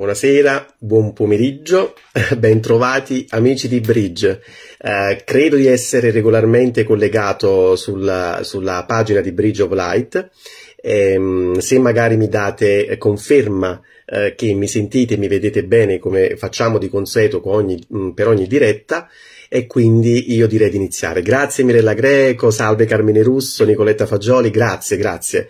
Buonasera, buon pomeriggio, bentrovati amici di Bridge. Eh, credo di essere regolarmente collegato sulla, sulla pagina di Bridge of Light. Eh, se magari mi date eh, conferma eh, che mi sentite e mi vedete bene come facciamo di consueto con ogni, mm, per ogni diretta, e quindi io direi di iniziare. Grazie Mirella Greco, salve Carmine Russo, Nicoletta Fagioli, grazie, grazie.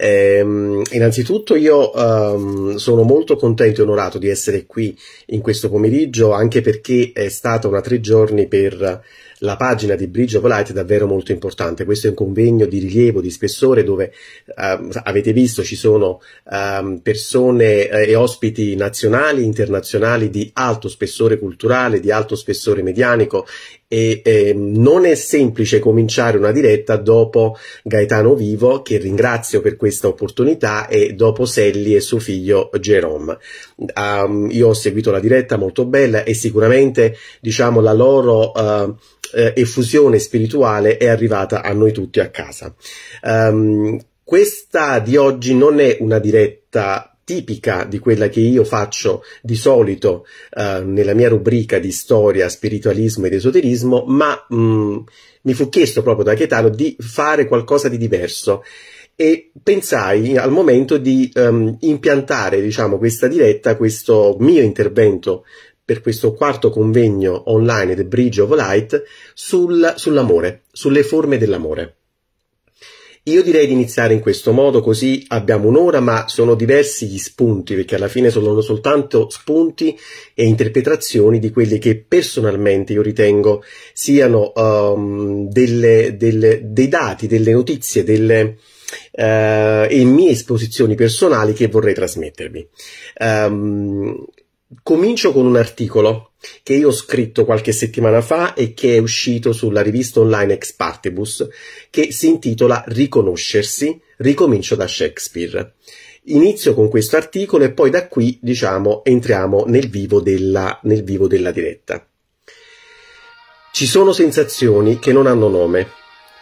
Ehm, innanzitutto io ehm, sono molto contento e onorato di essere qui in questo pomeriggio, anche perché è stata una tre giorni per la pagina di Bridge of Light davvero molto importante. Questo è un convegno di rilievo, di spessore, dove ehm, avete visto ci sono ehm, persone eh, e ospiti nazionali, internazionali di alto spessore culturale, di alto spessore medianico e eh, non è semplice cominciare una diretta dopo Gaetano Vivo, che ringrazio per questa opportunità, e dopo Sally e suo figlio Jerome. Um, io ho seguito la diretta, molto bella, e sicuramente diciamo la loro uh, effusione spirituale è arrivata a noi tutti a casa. Um, questa di oggi non è una diretta tipica di quella che io faccio di solito eh, nella mia rubrica di storia, spiritualismo ed esoterismo, ma mh, mm, mi fu chiesto proprio da Chetano di fare qualcosa di diverso e pensai al momento di um, impiantare, diciamo, questa diretta, questo mio intervento per questo quarto convegno online The Bridge of Light sul, sull'amore, sulle forme dell'amore. Io direi di iniziare in questo modo, così abbiamo un'ora, ma sono diversi gli spunti, perché alla fine sono soltanto spunti e interpretazioni di quelli che personalmente io ritengo siano um, delle, delle, dei dati, delle notizie, delle, uh, e mie esposizioni personali che vorrei trasmettervi. Um, Comincio con un articolo che io ho scritto qualche settimana fa e che è uscito sulla rivista online Ex Partibus che si intitola Riconoscersi, ricomincio da Shakespeare. Inizio con questo articolo e poi da qui, diciamo, entriamo nel vivo della, nel vivo della diretta. Ci sono sensazioni che non hanno nome,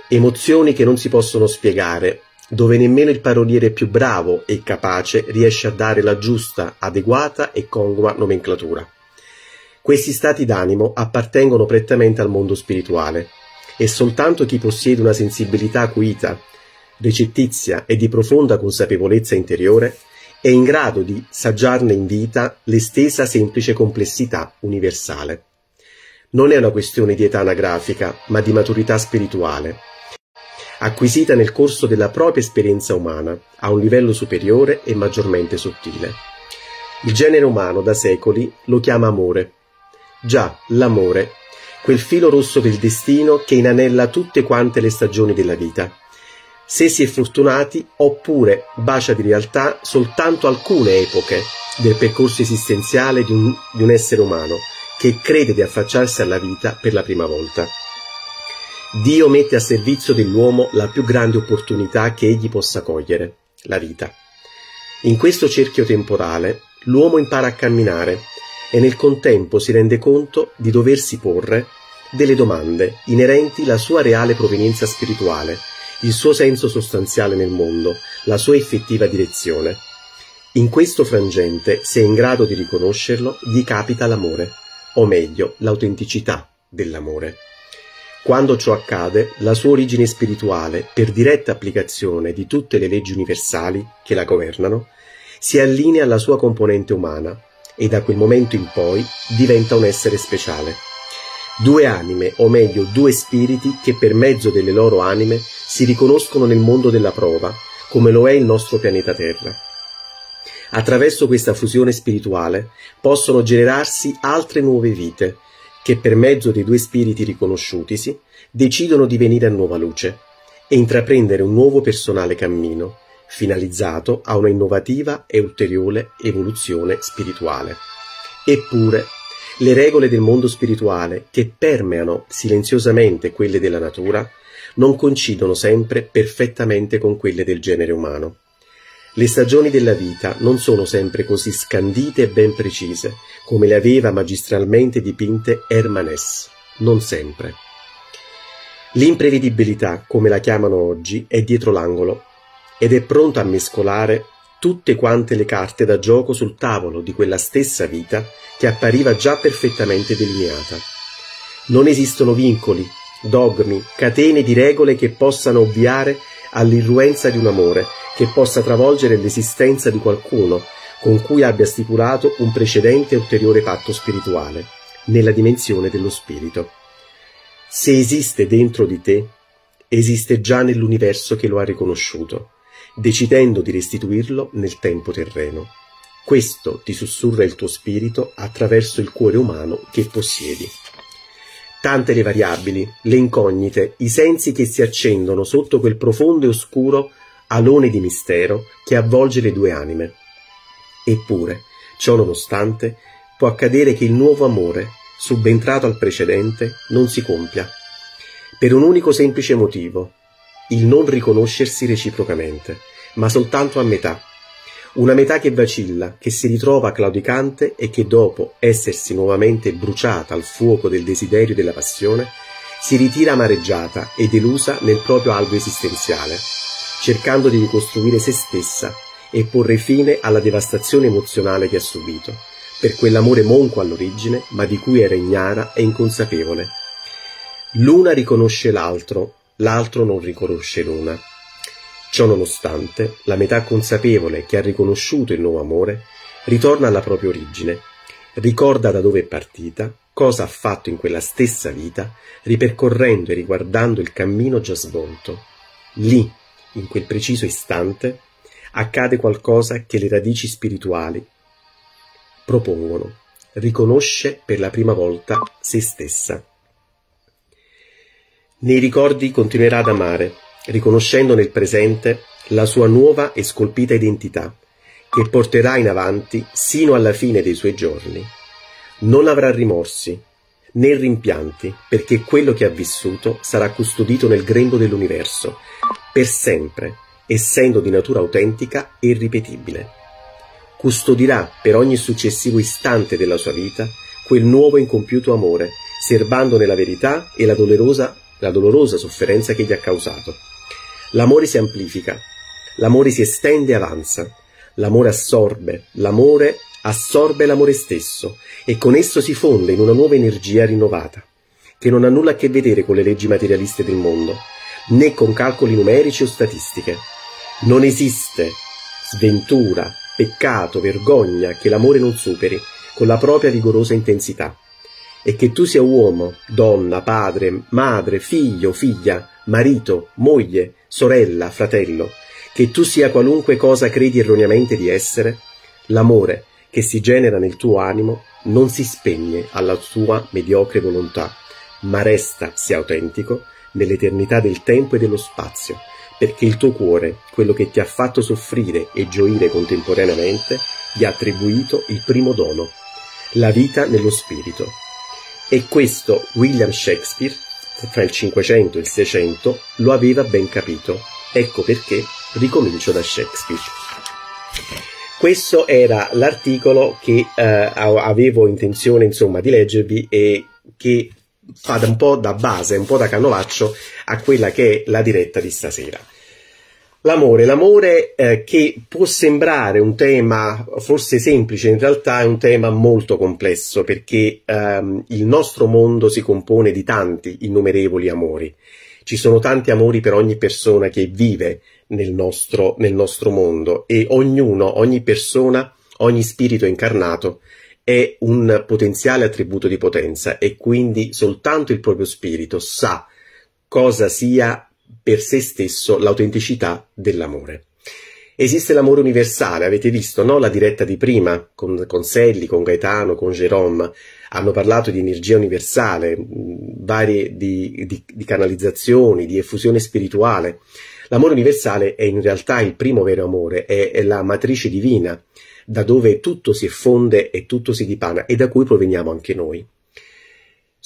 emozioni che non si possono spiegare, dove nemmeno il paroliere più bravo e capace riesce a dare la giusta, adeguata e congrua nomenclatura. Questi stati d'animo appartengono prettamente al mondo spirituale e soltanto chi possiede una sensibilità acuita, recettizia e di profonda consapevolezza interiore è in grado di saggiarne in vita l'estesa semplice complessità universale. Non è una questione di età anagrafica, ma di maturità spirituale, acquisita nel corso della propria esperienza umana, a un livello superiore e maggiormente sottile. Il genere umano da secoli lo chiama amore. Già, l'amore, quel filo rosso del destino che inanella tutte quante le stagioni della vita. Se si è fortunati, oppure bacia di realtà soltanto alcune epoche del percorso esistenziale di un, di un essere umano che crede di affacciarsi alla vita per la prima volta. Dio mette a servizio dell'uomo la più grande opportunità che egli possa cogliere, la vita. In questo cerchio temporale l'uomo impara a camminare e nel contempo si rende conto di doversi porre delle domande inerenti la sua reale provenienza spirituale, il suo senso sostanziale nel mondo, la sua effettiva direzione. In questo frangente, se è in grado di riconoscerlo, gli capita l'amore, o meglio, l'autenticità dell'amore. Quando ciò accade, la sua origine spirituale, per diretta applicazione di tutte le leggi universali che la governano, si allinea alla sua componente umana e da quel momento in poi diventa un essere speciale. Due anime, o meglio due spiriti che per mezzo delle loro anime si riconoscono nel mondo della prova, come lo è il nostro pianeta Terra. Attraverso questa fusione spirituale possono generarsi altre nuove vite, che per mezzo dei due spiriti riconosciutisi decidono di venire a nuova luce e intraprendere un nuovo personale cammino, finalizzato a una innovativa e ulteriore evoluzione spirituale. Eppure, le regole del mondo spirituale, che permeano silenziosamente quelle della natura, non coincidono sempre perfettamente con quelle del genere umano. Le stagioni della vita non sono sempre così scandite e ben precise, come le aveva magistralmente dipinte Hermanès. Non sempre. L'imprevedibilità, come la chiamano oggi, è dietro l'angolo ed è pronta a mescolare tutte quante le carte da gioco sul tavolo di quella stessa vita che appariva già perfettamente delineata. Non esistono vincoli, dogmi, catene di regole che possano ovviare all'irruenza di un amore che possa travolgere l'esistenza di qualcuno con cui abbia stipulato un precedente e ulteriore patto spirituale, nella dimensione dello spirito. Se esiste dentro di te, esiste già nell'universo che lo ha riconosciuto, decidendo di restituirlo nel tempo terreno. Questo ti sussurra il tuo spirito attraverso il cuore umano che possiedi. Tante le variabili, le incognite, i sensi che si accendono sotto quel profondo e oscuro alone di mistero che avvolge le due anime. Eppure, ciò nonostante, può accadere che il nuovo amore, subentrato al precedente, non si compia. Per un unico semplice motivo, il non riconoscersi reciprocamente, ma soltanto a metà, una metà che vacilla, che si ritrova claudicante e che dopo essersi nuovamente bruciata al fuoco del desiderio e della passione, si ritira amareggiata e delusa nel proprio albo esistenziale, cercando di ricostruire se stessa e porre fine alla devastazione emozionale che ha subito, per quell'amore monco all'origine, ma di cui era ignara e inconsapevole. L'una riconosce l'altro, l'altro non riconosce l'una. Ciò nonostante, la metà consapevole che ha riconosciuto il nuovo amore ritorna alla propria origine, ricorda da dove è partita, cosa ha fatto in quella stessa vita, ripercorrendo e riguardando il cammino già svolto. Lì, in quel preciso istante, accade qualcosa che le radici spirituali propongono, riconosce per la prima volta se stessa. Nei ricordi continuerà ad amare, riconoscendo nel presente la sua nuova e scolpita identità, che porterà in avanti sino alla fine dei suoi giorni. Non avrà rimorsi né rimpianti, perché quello che ha vissuto sarà custodito nel grembo dell'universo, per sempre, essendo di natura autentica e irripetibile. Custodirà per ogni successivo istante della sua vita quel nuovo e incompiuto amore, serbandone la verità e la dolorosa, la dolorosa sofferenza che gli ha causato. L'amore si amplifica, l'amore si estende e avanza, l'amore assorbe, l'amore assorbe l'amore stesso e con esso si fonde in una nuova energia rinnovata, che non ha nulla a che vedere con le leggi materialiste del mondo, né con calcoli numerici o statistiche. Non esiste sventura, peccato, vergogna che l'amore non superi con la propria vigorosa intensità. E che tu sia uomo, donna, padre, madre, figlio, figlia, marito, moglie, sorella, fratello, che tu sia qualunque cosa credi erroneamente di essere, l'amore che si genera nel tuo animo non si spegne alla tua mediocre volontà, ma resta, se autentico, nell'eternità del tempo e dello spazio, perché il tuo cuore, quello che ti ha fatto soffrire e gioire contemporaneamente, gli ha attribuito il primo dono, la vita nello spirito. E questo William Shakespeare fra il 500 e il 600 lo aveva ben capito. Ecco perché ricomincio da Shakespeare. Questo era l'articolo che eh, avevo intenzione insomma, di leggervi e che fa un po' da base, un po' da canovaccio a quella che è la diretta di stasera. L'amore, l'amore eh, che può sembrare un tema forse semplice, in realtà è un tema molto complesso perché ehm, il nostro mondo si compone di tanti innumerevoli amori. Ci sono tanti amori per ogni persona che vive nel nostro, nel nostro mondo e ognuno, ogni persona, ogni spirito incarnato è un potenziale attributo di potenza e quindi soltanto il proprio spirito sa cosa sia per se stesso l'autenticità dell'amore. Esiste l'amore universale, avete visto, no? La diretta di prima, con, con Selli, con Gaetano, con Jerome, hanno parlato di energia universale, mm, varie di, di, di canalizzazioni, di effusione spirituale. L'amore universale è in realtà il primo vero amore, è, è, la matrice divina, da dove tutto si effonde e tutto si dipana e da cui proveniamo anche noi.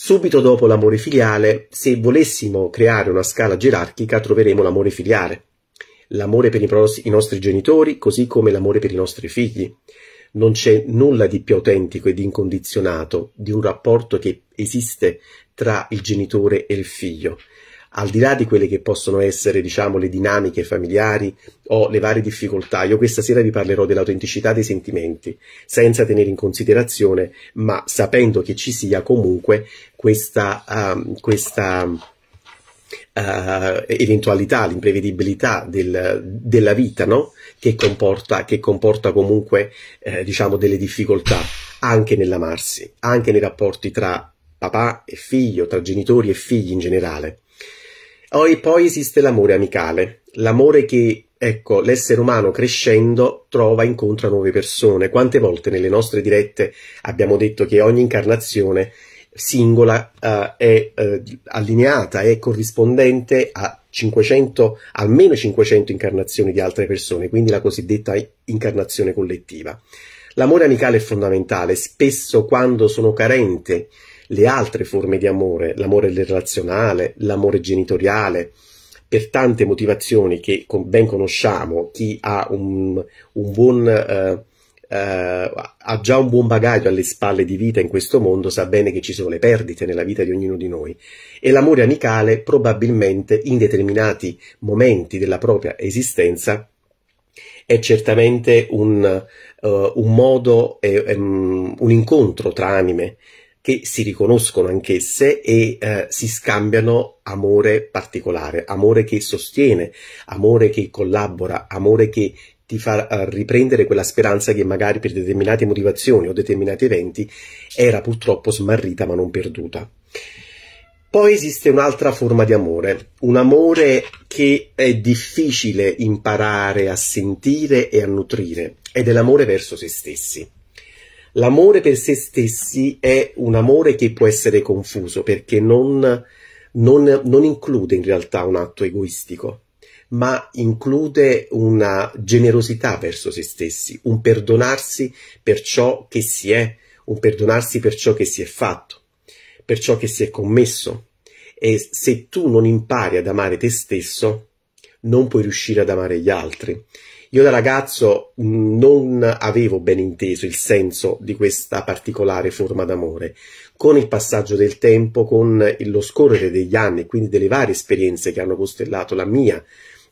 Subito dopo l'amore filiale, se volessimo creare una scala gerarchica, troveremo l'amore filiale, l'amore per i nostri genitori, così come l'amore per i nostri figli. Non c'è nulla di più autentico ed incondizionato di un rapporto che esiste tra il genitore e il figlio al di là di quelle che possono essere, diciamo, le dinamiche familiari o le varie difficoltà, io questa sera vi parlerò dell'autenticità dei sentimenti, senza tenere in considerazione, ma sapendo che ci sia comunque questa, uh, questa Uh, eventualità, l'imprevedibilità del, della vita, no? che, comporta, che comporta comunque eh, diciamo delle difficoltà anche nell'amarsi, anche nei rapporti tra papà e figlio, tra genitori e figli in generale. Ah, e poi esiste l'amore amicale, l'amore che, ecco, l'essere umano crescendo trova incontra nuove persone. Quante volte nelle nostre dirette abbiamo detto che ogni incarnazione singola uh, è uh, allineata, è corrispondente a 500, almeno 500 incarnazioni di altre persone, quindi la cosiddetta incarnazione collettiva. L'amore amicale è fondamentale, spesso quando sono carente le altre forme di amore, l'amore relazionale, l'amore genitoriale, per tante motivazioni che ben conosciamo, chi ha, un, un buon, eh, eh, ha già un buon bagaglio alle spalle di vita in questo mondo sa bene che ci sono le perdite nella vita di ognuno di noi e l'amore amicale probabilmente in determinati momenti della propria esistenza è certamente un, uh, un modo, è, è, um, un incontro tra anime che si riconoscono anch'esse e eh, si scambiano amore particolare, amore che sostiene, amore che collabora, amore che ti fa eh, riprendere quella speranza che magari per determinate motivazioni o determinati eventi era purtroppo smarrita ma non perduta. Poi esiste un'altra forma di amore, un amore che è difficile imparare a sentire e a nutrire, ed è l'amore verso se stessi. L'amore per se stessi è un amore che può essere confuso perché non, non, non include in realtà un atto egoistico, ma include una generosità verso se stessi, un perdonarsi per ciò che si è, un perdonarsi per ciò che si è fatto, per ciò che si è commesso. E se tu non impari ad amare te stesso, non puoi riuscire ad amare gli altri io da ragazzo non avevo ben inteso il senso di questa particolare forma d'amore. Con il passaggio del tempo, con lo scorrere degli anni e quindi delle varie esperienze che hanno costellato la mia,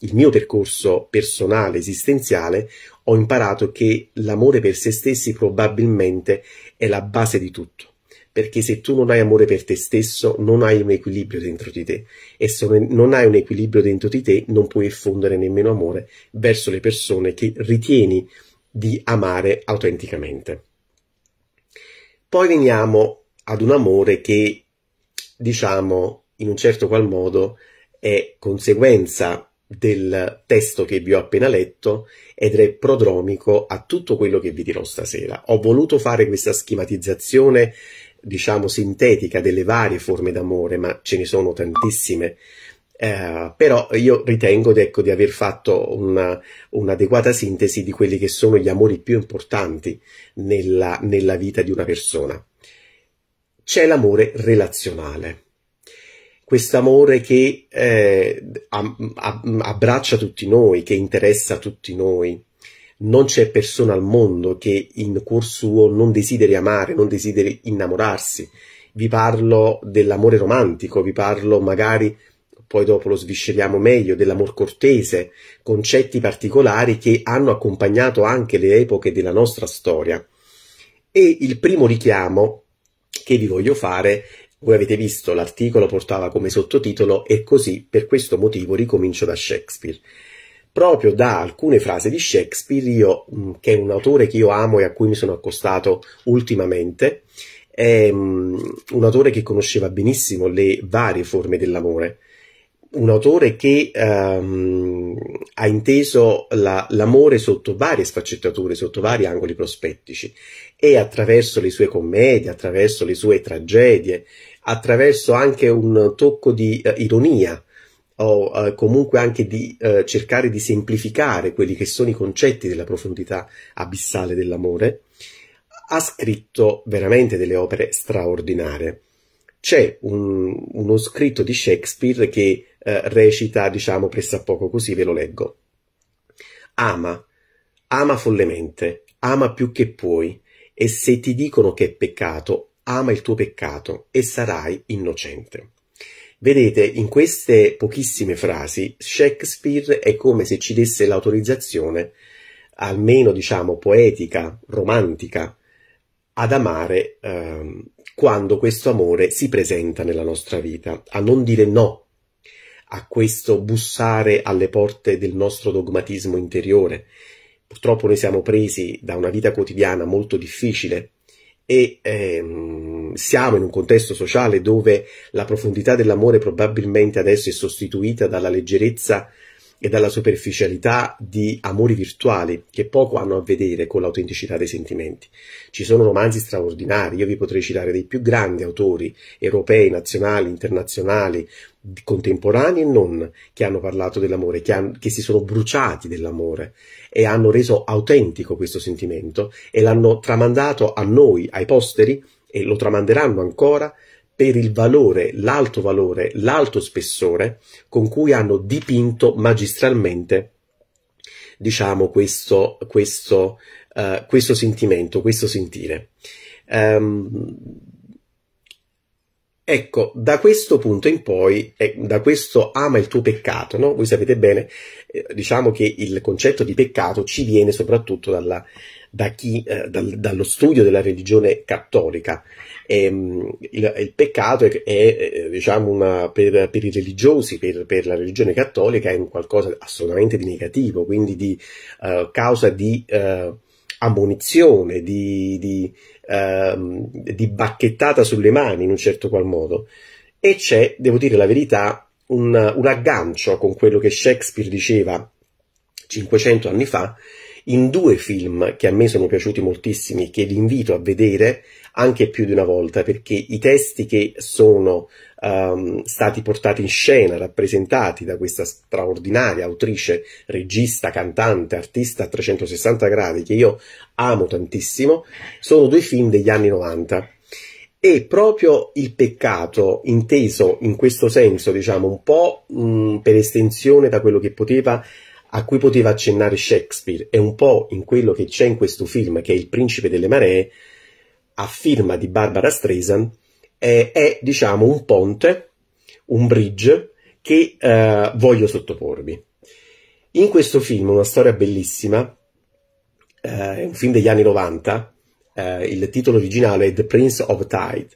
il mio percorso personale, esistenziale, ho imparato che l'amore per se stessi probabilmente è la base di tutto perché se tu non hai amore per te stesso non hai un equilibrio dentro di te e se non hai un equilibrio dentro di te non puoi effondere nemmeno amore verso le persone che ritieni di amare autenticamente. Poi veniamo ad un amore che, diciamo, in un certo qual modo è conseguenza del testo che vi ho appena letto ed è prodromico a tutto quello che vi dirò stasera. Ho voluto fare questa schematizzazione diciamo, sintetica delle varie forme d'amore, ma ce ne sono tantissime. Eh, però io ritengo ecco, di aver fatto una, un'adeguata sintesi di quelli che sono gli amori più importanti nella, nella vita di una persona. C'è l'amore relazionale Questo amore che eh, abbraccia tutti noi, che interessa tutti noi, non c'è persona al mondo che in cuor suo non desideri amare, non desideri innamorarsi. Vi parlo dell'amore romantico, vi parlo magari, poi dopo lo svisceriamo meglio, dell'amor cortese, concetti particolari che hanno accompagnato anche le epoche della nostra storia. E il primo richiamo che vi voglio fare voi avete visto, l'articolo portava come sottotitolo E così, per questo motivo, ricomincio da Shakespeare proprio da alcune frasi di Shakespeare, io, mm, che è un autore che io amo e a cui mi sono accostato ultimamente, è mm, un autore che conosceva benissimo le varie forme dell'amore, un autore che um, ha inteso la, l'amore sotto varie sfaccettature, sotto vari angoli prospettici e attraverso le sue commedie, attraverso le sue tragedie, attraverso anche un tocco di uh, ironia o eh, comunque anche di eh, cercare di semplificare quelli che sono i concetti della profondità abissale dell'amore, ha scritto veramente delle opere straordinarie. C'è un, uno scritto di Shakespeare che eh, recita, diciamo, pressappoco così, ve lo leggo. Ama, ama follemente, ama più che puoi, e se ti dicono che è peccato, ama il tuo peccato e sarai innocente. Vedete, in queste pochissime frasi Shakespeare è come se ci desse l'autorizzazione, almeno diciamo poetica, romantica, ad amare eh, quando questo amore si presenta nella nostra vita, a non dire no a questo bussare alle porte del nostro dogmatismo interiore. Purtroppo noi siamo presi da una vita quotidiana molto difficile, e ehm, siamo in un contesto sociale dove la profondità dell'amore probabilmente adesso è sostituita dalla leggerezza e dalla superficialità di amori virtuali che poco hanno a vedere con l'autenticità dei sentimenti. Ci sono romanzi straordinari, io vi potrei citare dei più grandi autori europei, nazionali, internazionali, contemporanei e non che hanno parlato dell'amore, che, han, che si sono bruciati dell'amore e hanno reso autentico questo sentimento e l'hanno tramandato a noi, ai posteri, e lo tramanderanno ancora per il valore, l'alto valore, l'alto spessore con cui hanno dipinto magistralmente, diciamo, questo, questo, uh, questo sentimento, questo sentire. Um, Ecco, da questo punto in poi, eh, da questo ama il tuo peccato, no? Voi sapete bene, eh, diciamo che il concetto di peccato ci viene soprattutto dalla, da chi, eh, dal, dallo studio della religione cattolica. Ehm, il, il, peccato è, è eh, diciamo, una, per, per, i religiosi, per, per, la religione cattolica, è un qualcosa assolutamente di negativo, quindi di eh, causa di eh, ammonizione, di, di ehm, di bacchettata sulle mani in un certo qual modo e c'è, devo dire la verità, un, un aggancio con quello che Shakespeare diceva 500 anni fa in due film che a me sono piaciuti moltissimi, che vi invito a vedere, anche più di una volta, perché i testi che sono um, stati portati in scena, rappresentati da questa straordinaria autrice, regista, cantante, artista a 360 gradi, che io amo tantissimo, sono due film degli anni 90. E proprio il peccato, inteso in questo senso, diciamo, un po' mh, per estensione da quello che poteva a cui poteva accennare Shakespeare e un po' in quello che c'è in questo film, che è Il principe delle maree, a firma di Barbara Streisand eh, è, diciamo, un ponte, un bridge che eh, voglio sottoporvi. In questo film, una storia bellissima, eh, è un film degli anni 90, eh, il titolo originale è The Prince of Tide,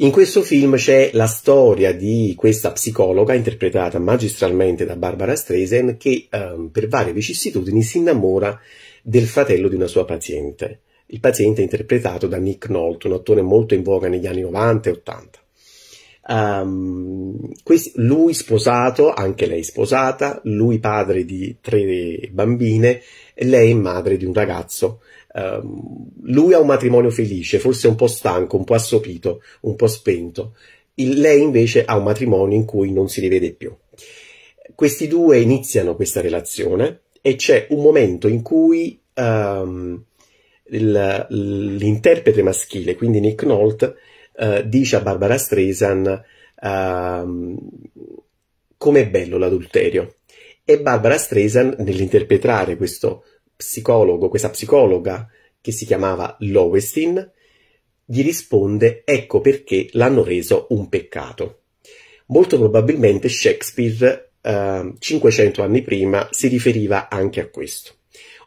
in questo film c'è la storia di questa psicologa interpretata magistralmente da Barbara Streisand che ehm, per varie vicissitudini si innamora del fratello di una sua paziente. Il paziente è interpretato da Nick Nolte, un attore molto in voga negli anni 90 e 80. Um, ehm, questi, lui sposato, anche lei sposata, lui padre di tre bambine, lei madre di un ragazzo. Um, lui ha un matrimonio felice, forse un po' stanco, un po' assopito, un po' spento. Il, lei invece ha un matrimonio in cui non si rivede più. Questi due iniziano questa relazione e c'è un momento in cui um, l'interprete maschile, quindi Nick Nolte, eh, dice a Barbara Streisand ehm, com'è bello l'adulterio. E Barbara Streisand, nell'interpretare questo psicologo, questa psicologa che si chiamava Lowestin, gli risponde ecco perché l'hanno reso un peccato. Molto probabilmente Shakespeare, eh, 500 anni prima, si riferiva anche a questo.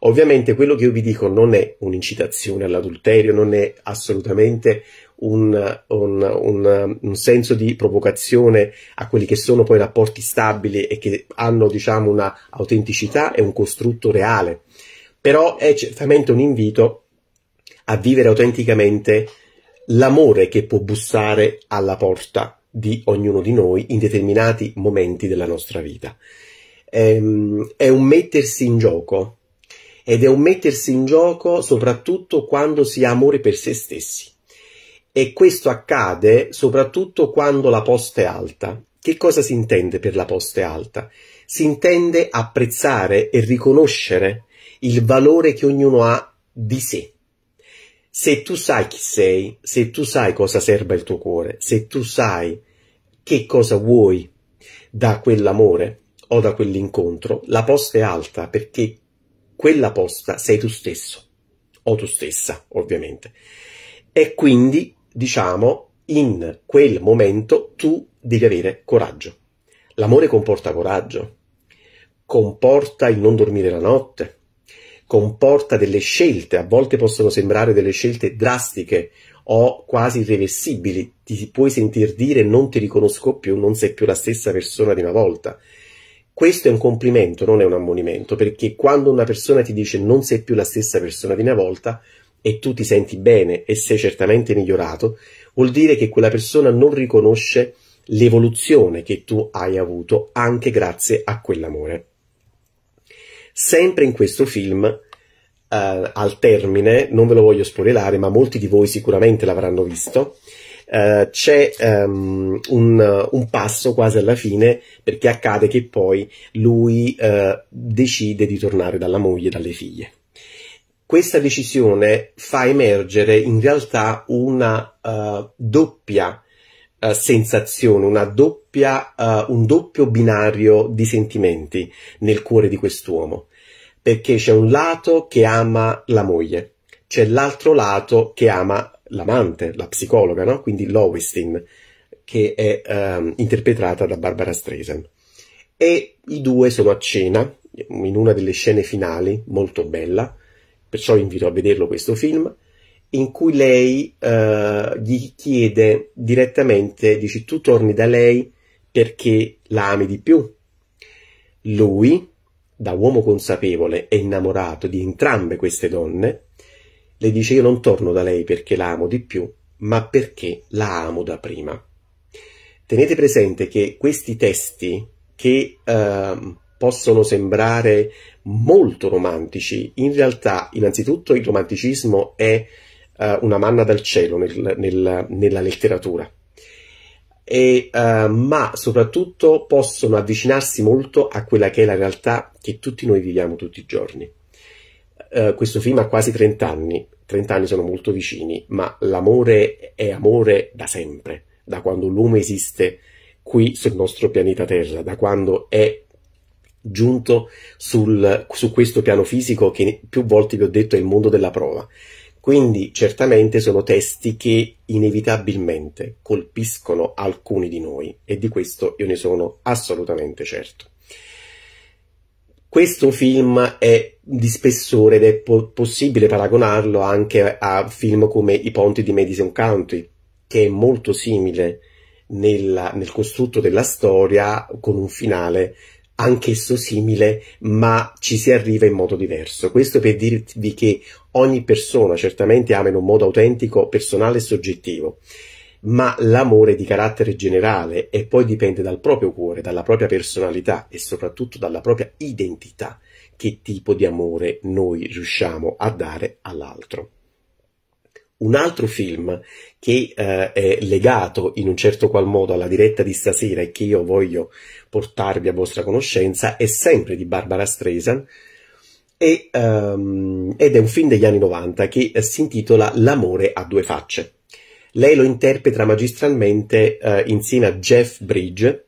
Ovviamente quello che io vi dico non è un'incitazione all'adulterio, non è assolutamente un, un, un, un, senso di provocazione a quelli che sono poi rapporti stabili e che hanno diciamo una autenticità e un costrutto reale, però è certamente un invito a vivere autenticamente l'amore che può bussare alla porta di ognuno di noi in determinati momenti della nostra vita. Ehm, è un mettersi in gioco ed è un mettersi in gioco soprattutto quando si ha amore per se stessi. E questo accade soprattutto quando la posta è alta. Che cosa si intende per la posta è alta? Si intende apprezzare e riconoscere il valore che ognuno ha di sé. Se tu sai chi sei, se tu sai cosa serba il tuo cuore, se tu sai che cosa vuoi da quell'amore o da quell'incontro, la posta è alta perché quella posta sei tu stesso, o tu stessa, ovviamente. E quindi, diciamo, in quel momento tu devi avere coraggio. L'amore comporta coraggio, comporta il non dormire la notte, comporta delle scelte, a volte possono sembrare delle scelte drastiche o quasi irreversibili, ti puoi sentir dire non ti riconosco più, non sei più la stessa persona di una volta. Questo è un complimento, non è un ammonimento, perché quando una persona ti dice non sei più la stessa persona di una volta e tu ti senti bene e sei certamente migliorato, vuol dire che quella persona non riconosce l'evoluzione che tu hai avuto anche grazie a quell'amore. Sempre in questo film, eh, al termine, non ve lo voglio spoilerare, ma molti di voi sicuramente l'avranno visto, eh, c'è um, un, un, passo quasi alla fine perché accade che poi lui eh, decide di tornare dalla moglie e dalle figlie. Questa decisione fa emergere in realtà una uh, doppia Uh, sensazione, doppia, uh, un doppio binario di sentimenti nel cuore di quest'uomo, perché c'è un lato che ama la moglie, c'è l'altro lato che ama l'amante, la psicologa, no? quindi Lowestin, che è um, interpretata da Barbara Streisand. E i due sono a cena in una delle scene finali, molto bella, perciò invito a vederlo questo film, in cui lei uh, gli chiede direttamente, dici tu torni da lei perché la ami di più. Lui, da uomo consapevole è innamorato di entrambe queste donne, le dice io non torno da lei perché la amo di più, ma perché la amo da prima. Tenete presente che questi testi che eh, possono sembrare molto romantici, in realtà innanzitutto il romanticismo è eh, una manna dal cielo nel, nel, nella letteratura. E, uh, ma soprattutto possono avvicinarsi molto a quella che è la realtà che tutti noi viviamo tutti i giorni eh, questo film ha quasi 30 anni, 30 anni sono molto vicini, ma l'amore è amore da sempre, da quando l'uomo esiste qui sul nostro pianeta Terra, da quando è giunto sul, su questo piano fisico che più volte vi ho detto è il mondo della prova. Quindi certamente sono testi che inevitabilmente colpiscono alcuni di noi e di questo io ne sono assolutamente certo. Questo film è di spessore ed è po- possibile paragonarlo anche a film come I ponti di Madison County, che è molto simile nella, nel costrutto della storia con un finale anch'esso simile, ma ci si arriva in modo diverso. Questo per dirvi che ogni persona certamente ama in un modo autentico, personale e soggettivo, ma l'amore è di carattere generale e poi dipende dal proprio cuore, dalla propria personalità e soprattutto dalla propria identità che tipo di amore noi riusciamo a dare all'altro. Un altro film che eh, è legato in un certo qual modo alla diretta di stasera e che io voglio portarvi a vostra conoscenza è sempre di Barbara Streisand e, um, ed è un film degli anni 90 che eh, si intitola L'amore a due facce. Lei lo interpreta magistralmente eh, insieme a Jeff Bridge,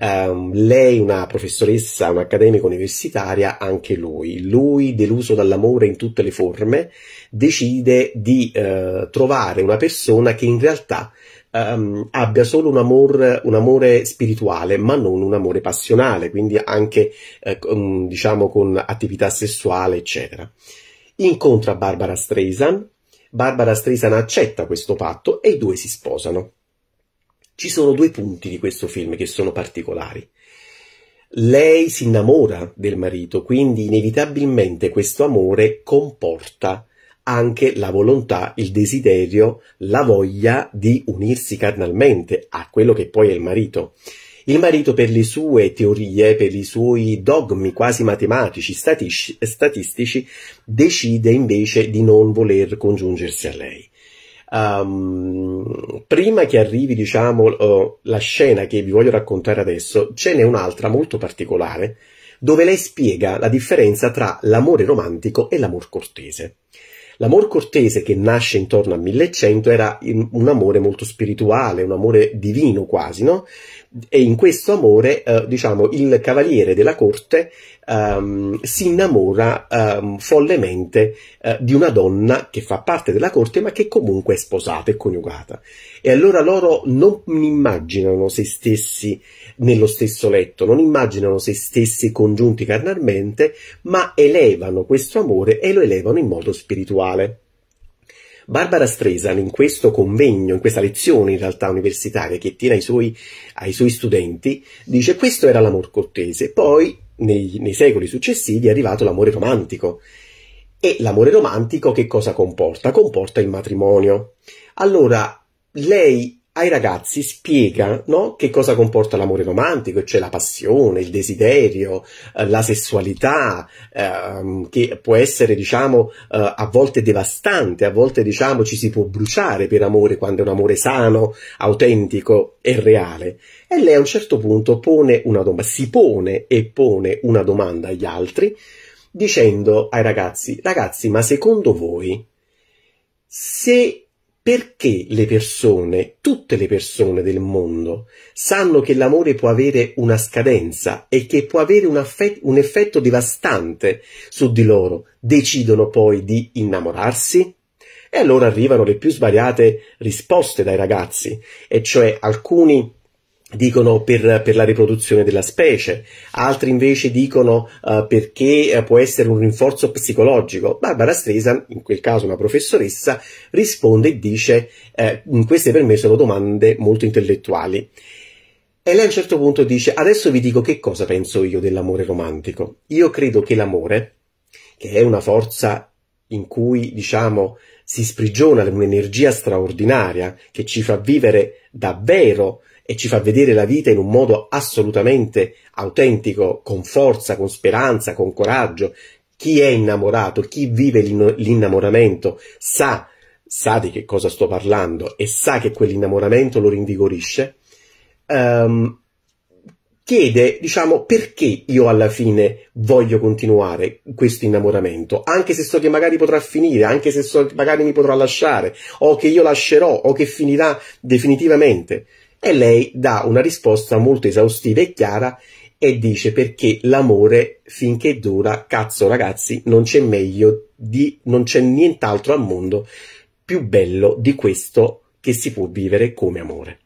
Um, lei una professoressa, un'accademica universitaria, anche lui. Lui, deluso dall'amore in tutte le forme, decide di uh, trovare una persona che in realtà um, abbia solo un, amor, un, amore spirituale, ma non un amore passionale, quindi anche eh, con, diciamo con attività sessuale, eccetera. Incontra Barbara Streisand, Barbara Streisand accetta questo patto e i due si sposano. Ci sono due punti di questo film che sono particolari. Lei si innamora del marito, quindi inevitabilmente questo amore comporta anche la volontà, il desiderio, la voglia di unirsi carnalmente a quello che poi è il marito. Il marito per le sue teorie, per i suoi dogmi quasi matematici, statistici, decide invece di non voler congiungersi a lei um, prima che arrivi, diciamo, uh, la scena che vi voglio raccontare adesso, ce n'è un'altra molto particolare, dove lei spiega la differenza tra l'amore romantico e l'amor cortese. L'amor cortese che nasce intorno a 1100 era un amore molto spirituale, un amore divino quasi, no? E in questo amore, eh, diciamo, il cavaliere della corte um, si innamora um, follemente uh, di una donna che fa parte della corte ma che comunque è sposata e coniugata. E allora loro non immaginano se stessi nello stesso letto, non immaginano se stessi congiunti carnalmente, ma elevano questo amore e lo elevano in modo spirituale. Barbara Streisand in questo convegno, in questa lezione in realtà universitaria che tiene ai suoi, ai suoi studenti, dice questo era l'amor cortese, poi nei, nei secoli successivi è arrivato l'amore romantico. E l'amore romantico che cosa comporta? Comporta il matrimonio. Allora, lei ai ragazzi spiega no, che cosa comporta l'amore romantico, cioè la passione, il desiderio, eh, la sessualità, eh, che può essere diciamo eh, a volte devastante, a volte diciamo ci si può bruciare per amore quando è un amore sano, autentico e reale. E lei a un certo punto pone una domanda, si pone e pone una domanda agli altri dicendo ai ragazzi, ragazzi ma secondo voi se perché le persone, tutte le persone del mondo, sanno che l'amore può avere una scadenza e che può avere un, affet- un effetto devastante su di loro, decidono poi di innamorarsi? E allora arrivano le più svariate risposte dai ragazzi, e cioè alcuni dicono per, per, la riproduzione della specie, altri invece dicono uh, perché eh, può essere un rinforzo psicologico. Barbara Streisand, in quel caso una professoressa, risponde e dice uh, queste per me sono domande molto intellettuali. E lei a un certo punto dice adesso vi dico che cosa penso io dell'amore romantico. Io credo che l'amore, che è una forza in cui diciamo si sprigiona un'energia straordinaria che ci fa vivere davvero e ci fa vedere la vita in un modo assolutamente autentico, con forza, con speranza, con coraggio. Chi è innamorato, chi vive l'innamoramento sa, sa di che cosa sto parlando e sa che quell'innamoramento lo rinvigorisce. Um, chiede, diciamo, perché io alla fine voglio continuare questo innamoramento, anche se so che magari potrà finire, anche se so che magari mi potrà lasciare, o che io lascerò, o che finirà definitivamente. E lei dà una risposta molto esaustiva e chiara e dice perché l'amore finché dura, cazzo ragazzi, non c'è meglio di, non c'è nient'altro al mondo più bello di questo che si può vivere come amore.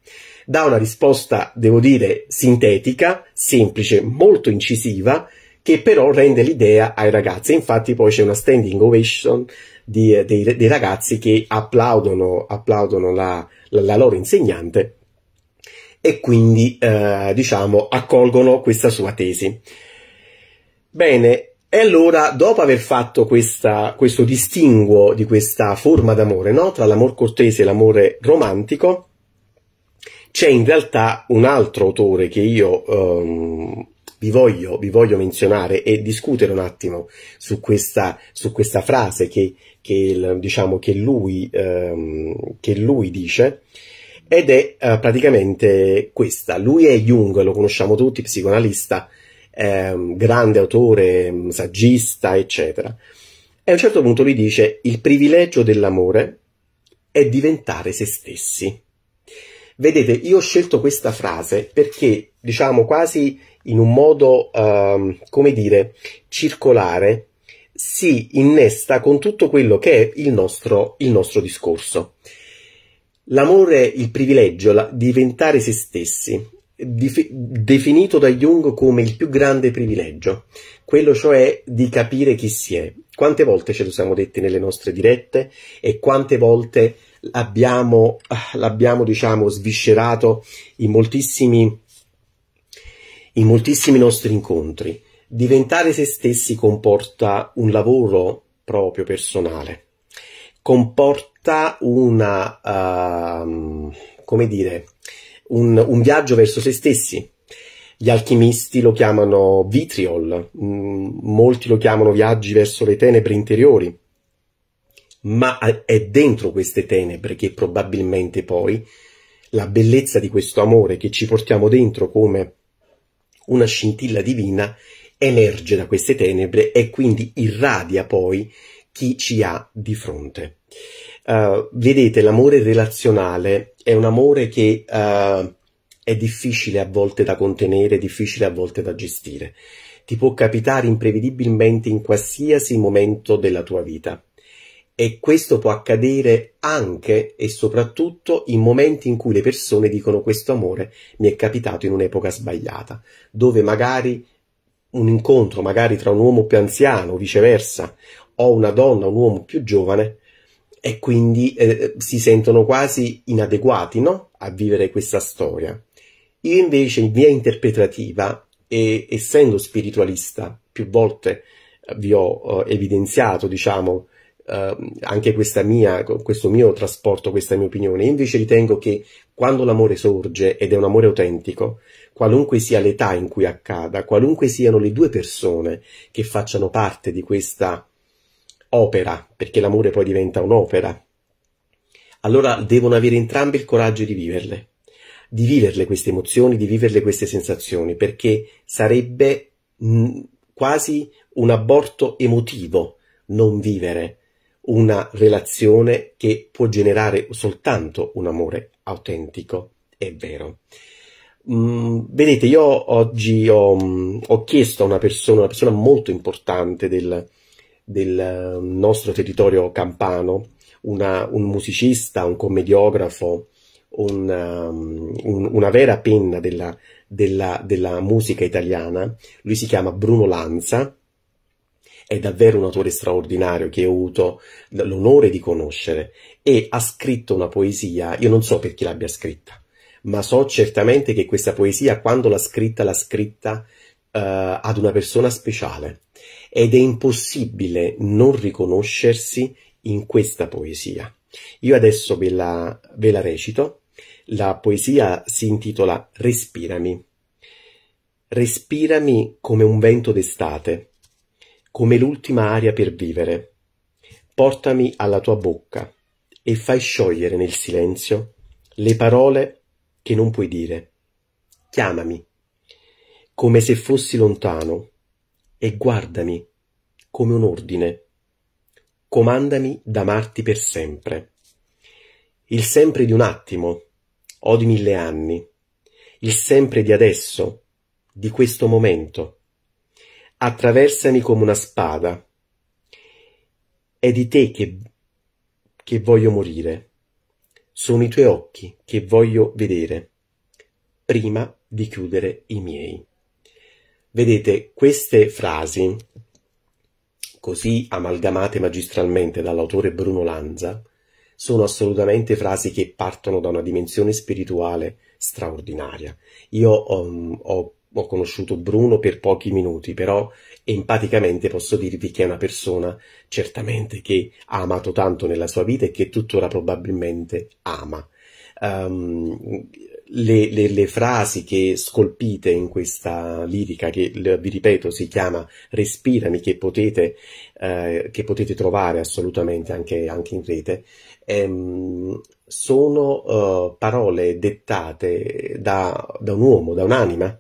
Dà una risposta, devo dire, sintetica, semplice, molto incisiva, che però rende l'idea ai ragazzi. Infatti poi c'è una standing ovation di, eh, dei, dei, ragazzi che applaudono, applaudono la, la, la loro insegnante e quindi eh, diciamo accolgono questa sua tesi. Bene, e allora dopo aver fatto questa, questo distinguo di questa forma d'amore no? tra l'amor cortese e l'amore romantico, c'è in realtà un altro autore che io ehm, vi, voglio, vi, voglio, menzionare e discutere un attimo su questa, su questa frase che, che, diciamo, che, lui, ehm, che lui dice ed è eh, praticamente questa. Lui è Jung, lo conosciamo tutti, psicoanalista, ehm, grande autore, mm, saggista, eccetera. E a un certo punto lui dice il privilegio dell'amore è diventare se stessi. Vedete, io ho scelto questa frase perché, diciamo, quasi in un modo, ehm, come dire, circolare, si innesta con tutto quello che è il nostro, il nostro discorso. L'amore è il privilegio di diventare se stessi, definito da Jung come il più grande privilegio, quello cioè di capire chi si è. Quante volte ce lo siamo detti nelle nostre dirette e quante volte l'abbiamo, ah, l'abbiamo diciamo, sviscerato in moltissimi, in moltissimi nostri incontri. Diventare se stessi comporta un lavoro proprio personale, comporta tutta una, uh, come dire, un, un, viaggio verso se stessi. Gli alchimisti lo chiamano vitriol, mm, molti lo chiamano viaggi verso le tenebre interiori, ma è dentro queste tenebre che probabilmente poi la bellezza di questo amore che ci portiamo dentro come una scintilla divina emerge da queste tenebre e quindi irradia poi chi ci ha di fronte. Eh, vedete, l'amore relazionale è un amore che uh, è difficile a volte da contenere, difficile a volte da gestire. Ti può capitare imprevedibilmente in qualsiasi momento della tua vita. E questo può accadere anche e soprattutto in momenti in cui le persone dicono questo amore mi è capitato in un'epoca sbagliata, dove magari un incontro, magari tra un uomo più anziano, o viceversa, o una donna, un uomo più giovane, e quindi eh, si sentono quasi inadeguati no? a vivere questa storia. Io invece, in via interpretativa, e, essendo spiritualista, più volte eh, vi ho eh, evidenziato, diciamo, eh, anche mia, questo mio trasporto, questa mia opinione. Io invece ritengo che quando l'amore sorge ed è un amore autentico, qualunque sia l'età in cui accada, qualunque siano le due persone che facciano parte di questa opera, perché l'amore poi diventa un'opera. Allora devono avere entrambi il coraggio di viverle, di viverle queste emozioni, di viverle queste sensazioni, perché sarebbe mh, mm, quasi un aborto emotivo non vivere una relazione che può generare soltanto un amore autentico e vero. Mm, vedete, io oggi ho, mm, ho, chiesto a una persona, una persona molto importante del, del ehm, nostro territorio campano, una, un musicista, un commediografo, una, ehm, un, una vera penna della, della, della, musica italiana. Lui si chiama Bruno Lanza, è davvero un autore straordinario che ho avuto l'onore di conoscere e ha scritto una poesia, io non so per chi l'abbia scritta, ma so certamente che questa poesia, quando l'ha scritta, l'ha scritta uh, ad una persona speciale ed è impossibile non riconoscersi in questa poesia. Io adesso ve la, ve la recito. La poesia si intitola Respirami. Respirami come un vento d'estate, come l'ultima aria per vivere. Portami alla tua bocca e fai sciogliere nel silenzio le parole che non puoi dire. Chiamami, come se fossi lontano, e guardami, come un ordine. Comandami d'amarti per sempre. Il sempre di un attimo, o di mille anni. Il sempre di adesso, di questo momento. Attraversami come una spada. È di te che, che voglio morire. Sono i tuoi occhi che voglio vedere prima di chiudere i miei. Vedete, queste frasi, così amalgamate magistralmente dall'autore Bruno Lanza, sono assolutamente frasi che partono da una dimensione spirituale straordinaria. Io um, ho, ho conosciuto Bruno per pochi minuti, però empaticamente posso dirvi che è una persona certamente che ha amato tanto nella sua vita e che tuttora probabilmente ama. Um, le, le, le, frasi che scolpite in questa lirica, che vi ripeto si chiama Respirami, che potete, eh, che potete trovare assolutamente anche, anche in rete, ehm, sono eh, parole dettate da, da, un uomo, da un'anima,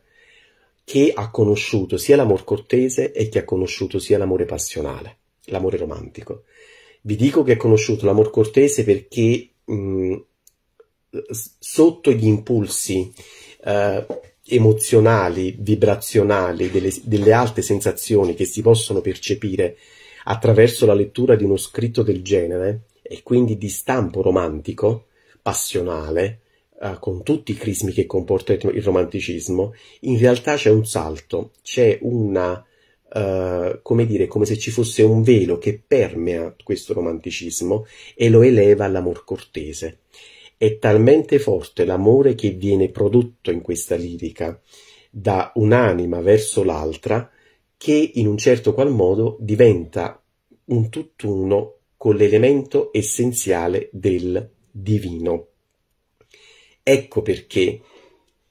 che ha conosciuto sia l'amor cortese e che ha conosciuto sia l'amore passionale, l'amore romantico. Vi dico che ha conosciuto l'amor cortese perché mh, sotto gli impulsi eh, emozionali, vibrazionali, delle, delle alte sensazioni che si possono percepire attraverso la lettura di uno scritto del genere, e quindi di stampo romantico, passionale, eh, con tutti i crismi che comporta il romanticismo, in realtà c'è un salto, c'è una, eh, come dire, come se ci fosse un velo che permea questo romanticismo e lo eleva all'amor cortese. È talmente forte l'amore che viene prodotto in questa lirica da un'anima verso l'altra che in un certo qual modo diventa un tutt'uno con l'elemento essenziale del divino. Ecco perché,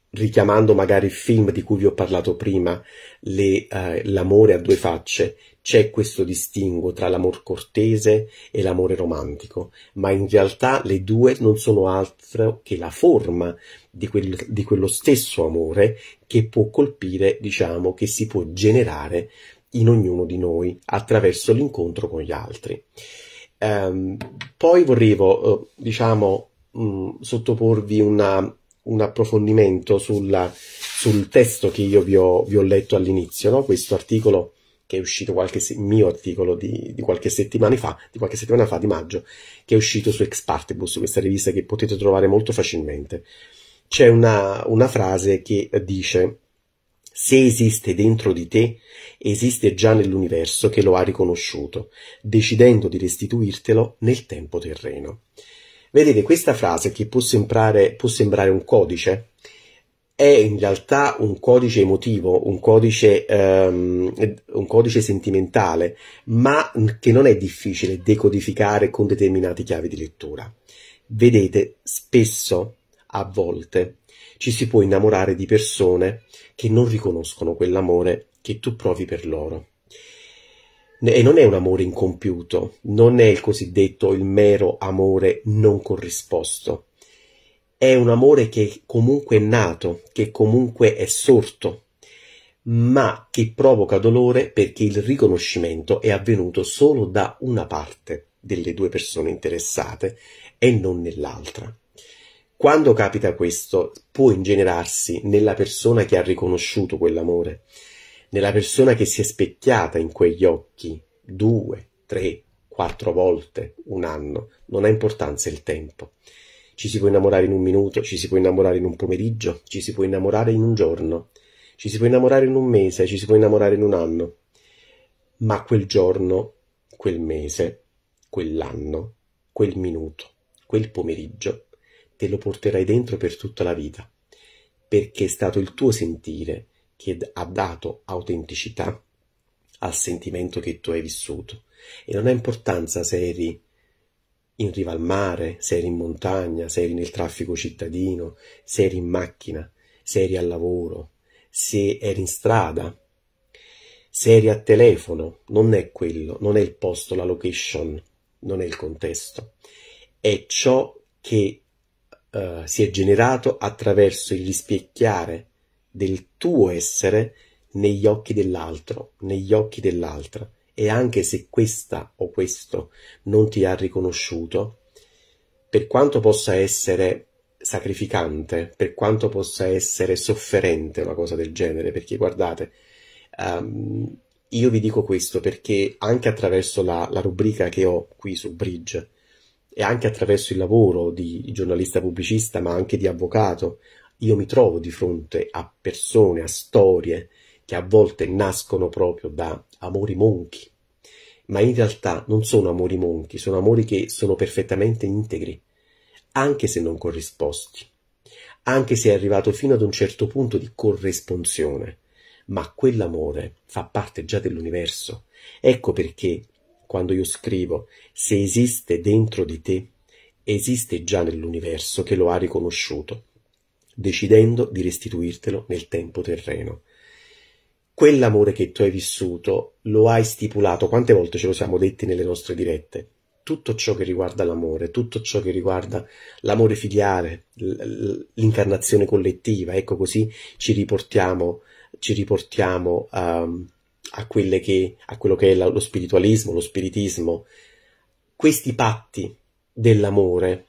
richiamando magari il film di cui vi ho parlato prima, le, eh, L'amore a due facce, c'è questo distinguo tra l'amor cortese e l'amore romantico, ma in realtà le due non sono altro che la forma di, quel, di quello stesso amore che può colpire, diciamo, che si può generare in ognuno di noi attraverso l'incontro con gli altri. Um, poi vorrevo, eh, diciamo, mh, mm, sottoporvi una, un approfondimento sulla, sul testo che io vi ho, vi ho letto all'inizio, no? questo articolo che è uscito qualche se- mio articolo di, di, qualche settimana fa, di qualche settimana fa, di maggio, che è uscito su Ex Partibus, questa rivista che potete trovare molto facilmente. C'è una, una frase che dice se esiste dentro di te, esiste già nell'universo che lo ha riconosciuto, decidendo di restituirtelo nel tempo terreno. Vedete, questa frase che può sembrare, può sembrare un codice, è in realtà un codice emotivo, un codice, um, un codice sentimentale, ma che non è difficile decodificare con determinate chiavi di lettura. Vedete, spesso, a volte, ci si può innamorare di persone che non riconoscono quell'amore che tu provi per loro. E non è un amore incompiuto, non è il cosiddetto il mero amore non corrisposto, è un amore che comunque è nato, che comunque è sorto, ma che provoca dolore perché il riconoscimento è avvenuto solo da una parte delle due persone interessate e non nell'altra. Quando capita questo, può ingenerarsi nella persona che ha riconosciuto quell'amore, nella persona che si è specchiata in quegli occhi due, tre, quattro volte un anno, non ha importanza il tempo. Ci si può innamorare in un minuto, ci si può innamorare in un pomeriggio, ci si può innamorare in un giorno, ci si può innamorare in un mese, ci si può innamorare in un anno. Ma quel giorno, quel mese, quell'anno, quel minuto, quel pomeriggio, te lo porterai dentro per tutta la vita, perché è stato il tuo sentire che ha dato autenticità al sentimento che tu hai vissuto. E non ha importanza se eri in riva al mare, se eri in montagna, se eri nel traffico cittadino, se eri in macchina, se eri al lavoro, se eri in strada, se eri a telefono, non è quello, non è il posto, la location, non è il contesto, è ciò che uh, si è generato attraverso il rispecchiare del tuo essere negli occhi dell'altro, negli occhi dell'altra e anche se questa o questo non ti ha riconosciuto, per quanto possa essere sacrificante, per quanto possa essere sofferente una cosa del genere, perché guardate, um, io vi dico questo perché anche attraverso la, la rubrica che ho qui su Bridge e anche attraverso il lavoro di giornalista pubblicista, ma anche di avvocato, io mi trovo di fronte a persone, a storie che a volte nascono proprio da amori monchi, ma in realtà non sono amori monchi, sono amori che sono perfettamente integri, anche se non corrisposti, anche se è arrivato fino ad un certo punto di corresponsione, ma quell'amore fa parte già dell'universo. Ecco perché quando io scrivo, se esiste dentro di te, esiste già nell'universo che lo ha riconosciuto, decidendo di restituirtelo nel tempo terreno quell'amore che tu hai vissuto lo hai stipulato, quante volte ce lo siamo detti nelle nostre dirette? Tutto ciò che riguarda l'amore, tutto ciò che riguarda l'amore filiale, l'incarnazione collettiva, ecco così ci riportiamo, ci riportiamo ehm, a, a, che, a quello che è lo spiritualismo, lo spiritismo. Questi patti dell'amore,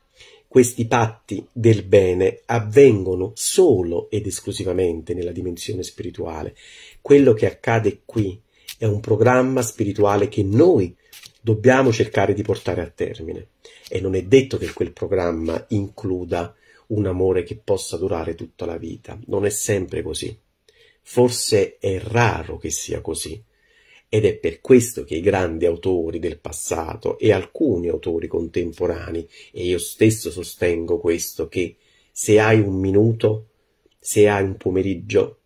questi patti del bene avvengono solo ed esclusivamente nella dimensione spirituale quello che accade qui è un programma spirituale che noi dobbiamo cercare di portare a termine e non è detto che quel programma includa un amore che possa durare tutta la vita, non è sempre così. Forse è raro che sia così. Ed è per questo che i grandi autori del passato e alcuni autori contemporanei, e io stesso sostengo questo, che se hai un minuto, se hai un pomeriggio,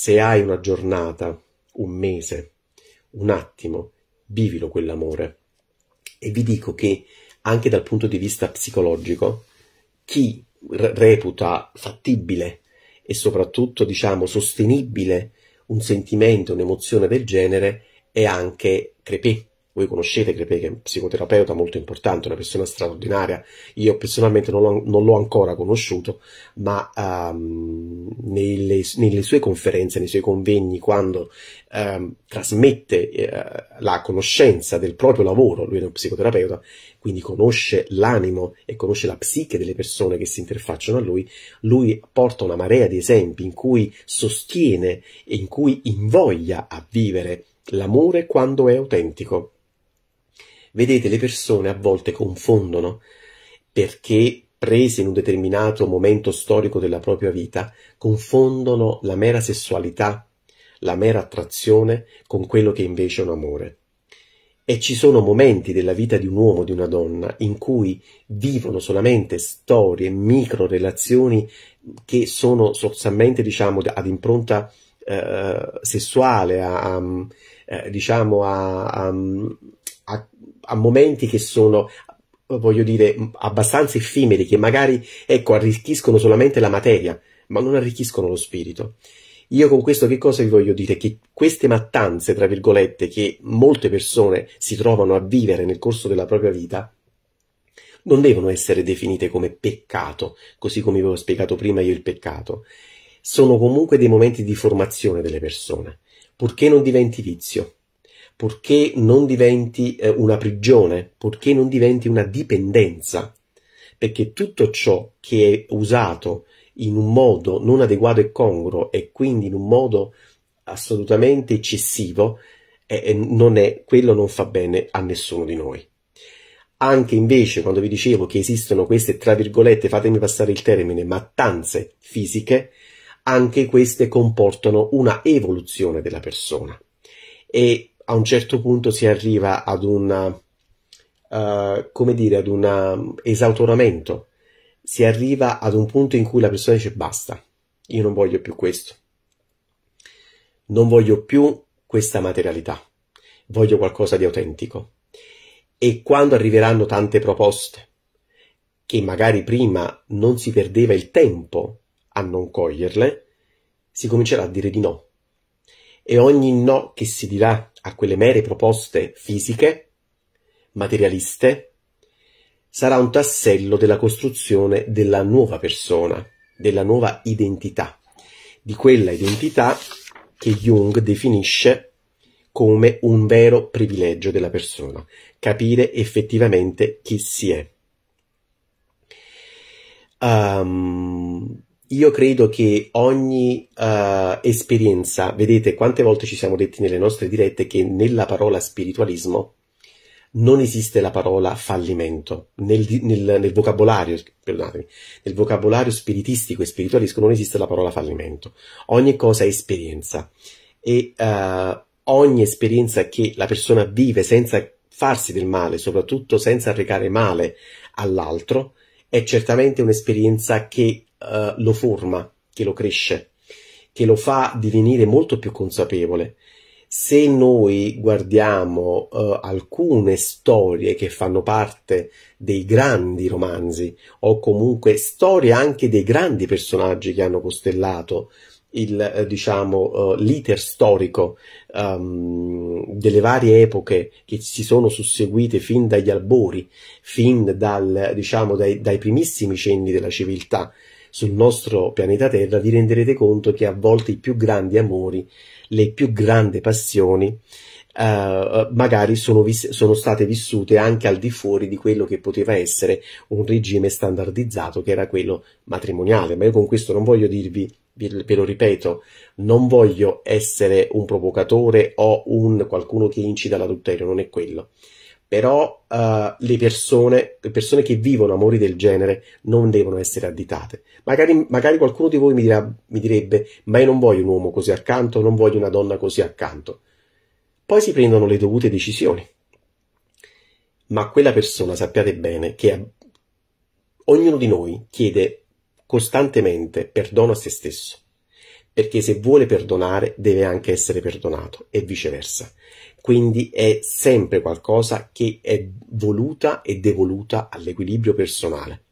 se hai una giornata, un mese, un attimo, vivilo quell'amore. E vi dico che anche dal punto di vista psicologico, chi reputa fattibile e soprattutto, diciamo, sostenibile un sentimento, un'emozione del genere è anche Crepé. Voi conoscete Crepé, che è un psicoterapeuta molto importante, una persona straordinaria. Io personalmente non l'ho, non l'ho ancora conosciuto, ma um, nelle, nelle, sue conferenze, nei suoi convegni, quando ehm, trasmette eh, la conoscenza del proprio lavoro, lui è un psicoterapeuta, quindi conosce l'animo e conosce la psiche delle persone che si interfacciano a lui, lui porta una marea di esempi in cui sostiene e in cui invoglia a vivere l'amore quando è autentico. Vedete, le persone a volte confondono perché prese in un determinato momento storico della propria vita, confondono la mera sessualità, la mera attrazione con quello che invece è un amore. E ci sono momenti della vita di un uomo, o di una donna, in cui vivono solamente storie, micro relazioni che sono sostanzialmente, diciamo, ad impronta eh, sessuale, a, a, eh, diciamo, a, a, momenti che sono voglio dire, abbastanza effimeri che magari, ecco, arricchiscono solamente la materia, ma non arricchiscono lo spirito. Io con questo che cosa vi voglio dire? Che queste mattanze, tra virgolette, che molte persone si trovano a vivere nel corso della propria vita, non devono essere definite come peccato, così come vi ho spiegato prima io il peccato. Sono comunque dei momenti di formazione delle persone, purché non diventi vizio purché non diventi eh, una prigione, purché non diventi una dipendenza, perché tutto ciò che è usato in un modo non adeguato e congruo e quindi in un modo assolutamente eccessivo, eh, non è, quello non fa bene a nessuno di noi. Anche invece, quando vi dicevo che esistono queste, tra virgolette, fatemi passare il termine, mattanze fisiche, anche queste comportano una evoluzione della persona. E a un certo punto si arriva ad un, uh, come dire, ad un esautoramento, si arriva ad un punto in cui la persona dice basta, io non voglio più questo, non voglio più questa materialità, voglio qualcosa di autentico. E quando arriveranno tante proposte, che magari prima non si perdeva il tempo a non coglierle, si comincerà a dire di no e ogni no che si dirà a quelle mere proposte fisiche, materialiste, sarà un tassello della costruzione della nuova persona, della nuova identità, di quella identità che Jung definisce come un vero privilegio della persona, capire effettivamente chi si è. Um, io credo che ogni uh, esperienza, vedete quante volte ci siamo detti nelle nostre dirette che nella parola spiritualismo non esiste la parola fallimento, nel, nel, nel, vocabolario, perdonatemi, nel vocabolario spiritistico e spiritualistico non esiste la parola fallimento, ogni cosa è esperienza e uh, ogni esperienza che la persona vive senza farsi del male, soprattutto senza recare male all'altro, è certamente un'esperienza che uh, lo forma, che lo cresce, che lo fa divenire molto più consapevole. Se noi guardiamo uh, alcune storie che fanno parte dei grandi romanzi o comunque storie anche dei grandi personaggi che hanno costellato il, eh, diciamo, eh, l'iter storico um, delle varie epoche che si sono susseguite fin dagli albori, fin dal, diciamo, dai, dai primissimi cenni della civiltà sul nostro pianeta Terra, vi renderete conto che a volte i più grandi amori, le più grandi passioni, Uh, magari sono, vis- sono, state vissute anche al di fuori di quello che poteva essere un regime standardizzato che era quello matrimoniale. Ma io con questo non voglio dirvi ve lo ripeto, non voglio essere un provocatore o un qualcuno che incita all'adulterio, non è quello. Però uh, le, persone, le persone che vivono amori del genere non devono essere additate. Magari, magari qualcuno di voi mi, dirà, mi direbbe, ma io non voglio un uomo così accanto, non voglio una donna così accanto. Poi si prendono le dovute decisioni. Ma quella persona sappiate bene che ognuno di noi chiede costantemente perdono a se stesso, perché se vuole perdonare deve anche essere perdonato e viceversa. Quindi è sempre qualcosa che è voluta e devoluta all'equilibrio personale.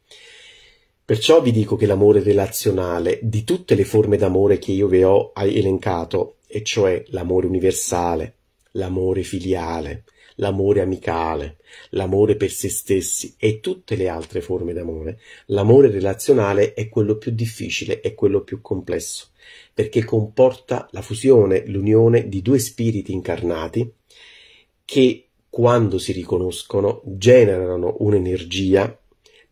Perciò vi dico che l'amore relazionale, di tutte le forme d'amore che io vi ho elencato, e cioè l'amore universale, l'amore filiale, l'amore amicale, l'amore per se stessi e tutte le altre forme d'amore, l'amore relazionale è quello più difficile, è quello più complesso, perché comporta la fusione, l'unione di due spiriti incarnati che quando si riconoscono generano un'energia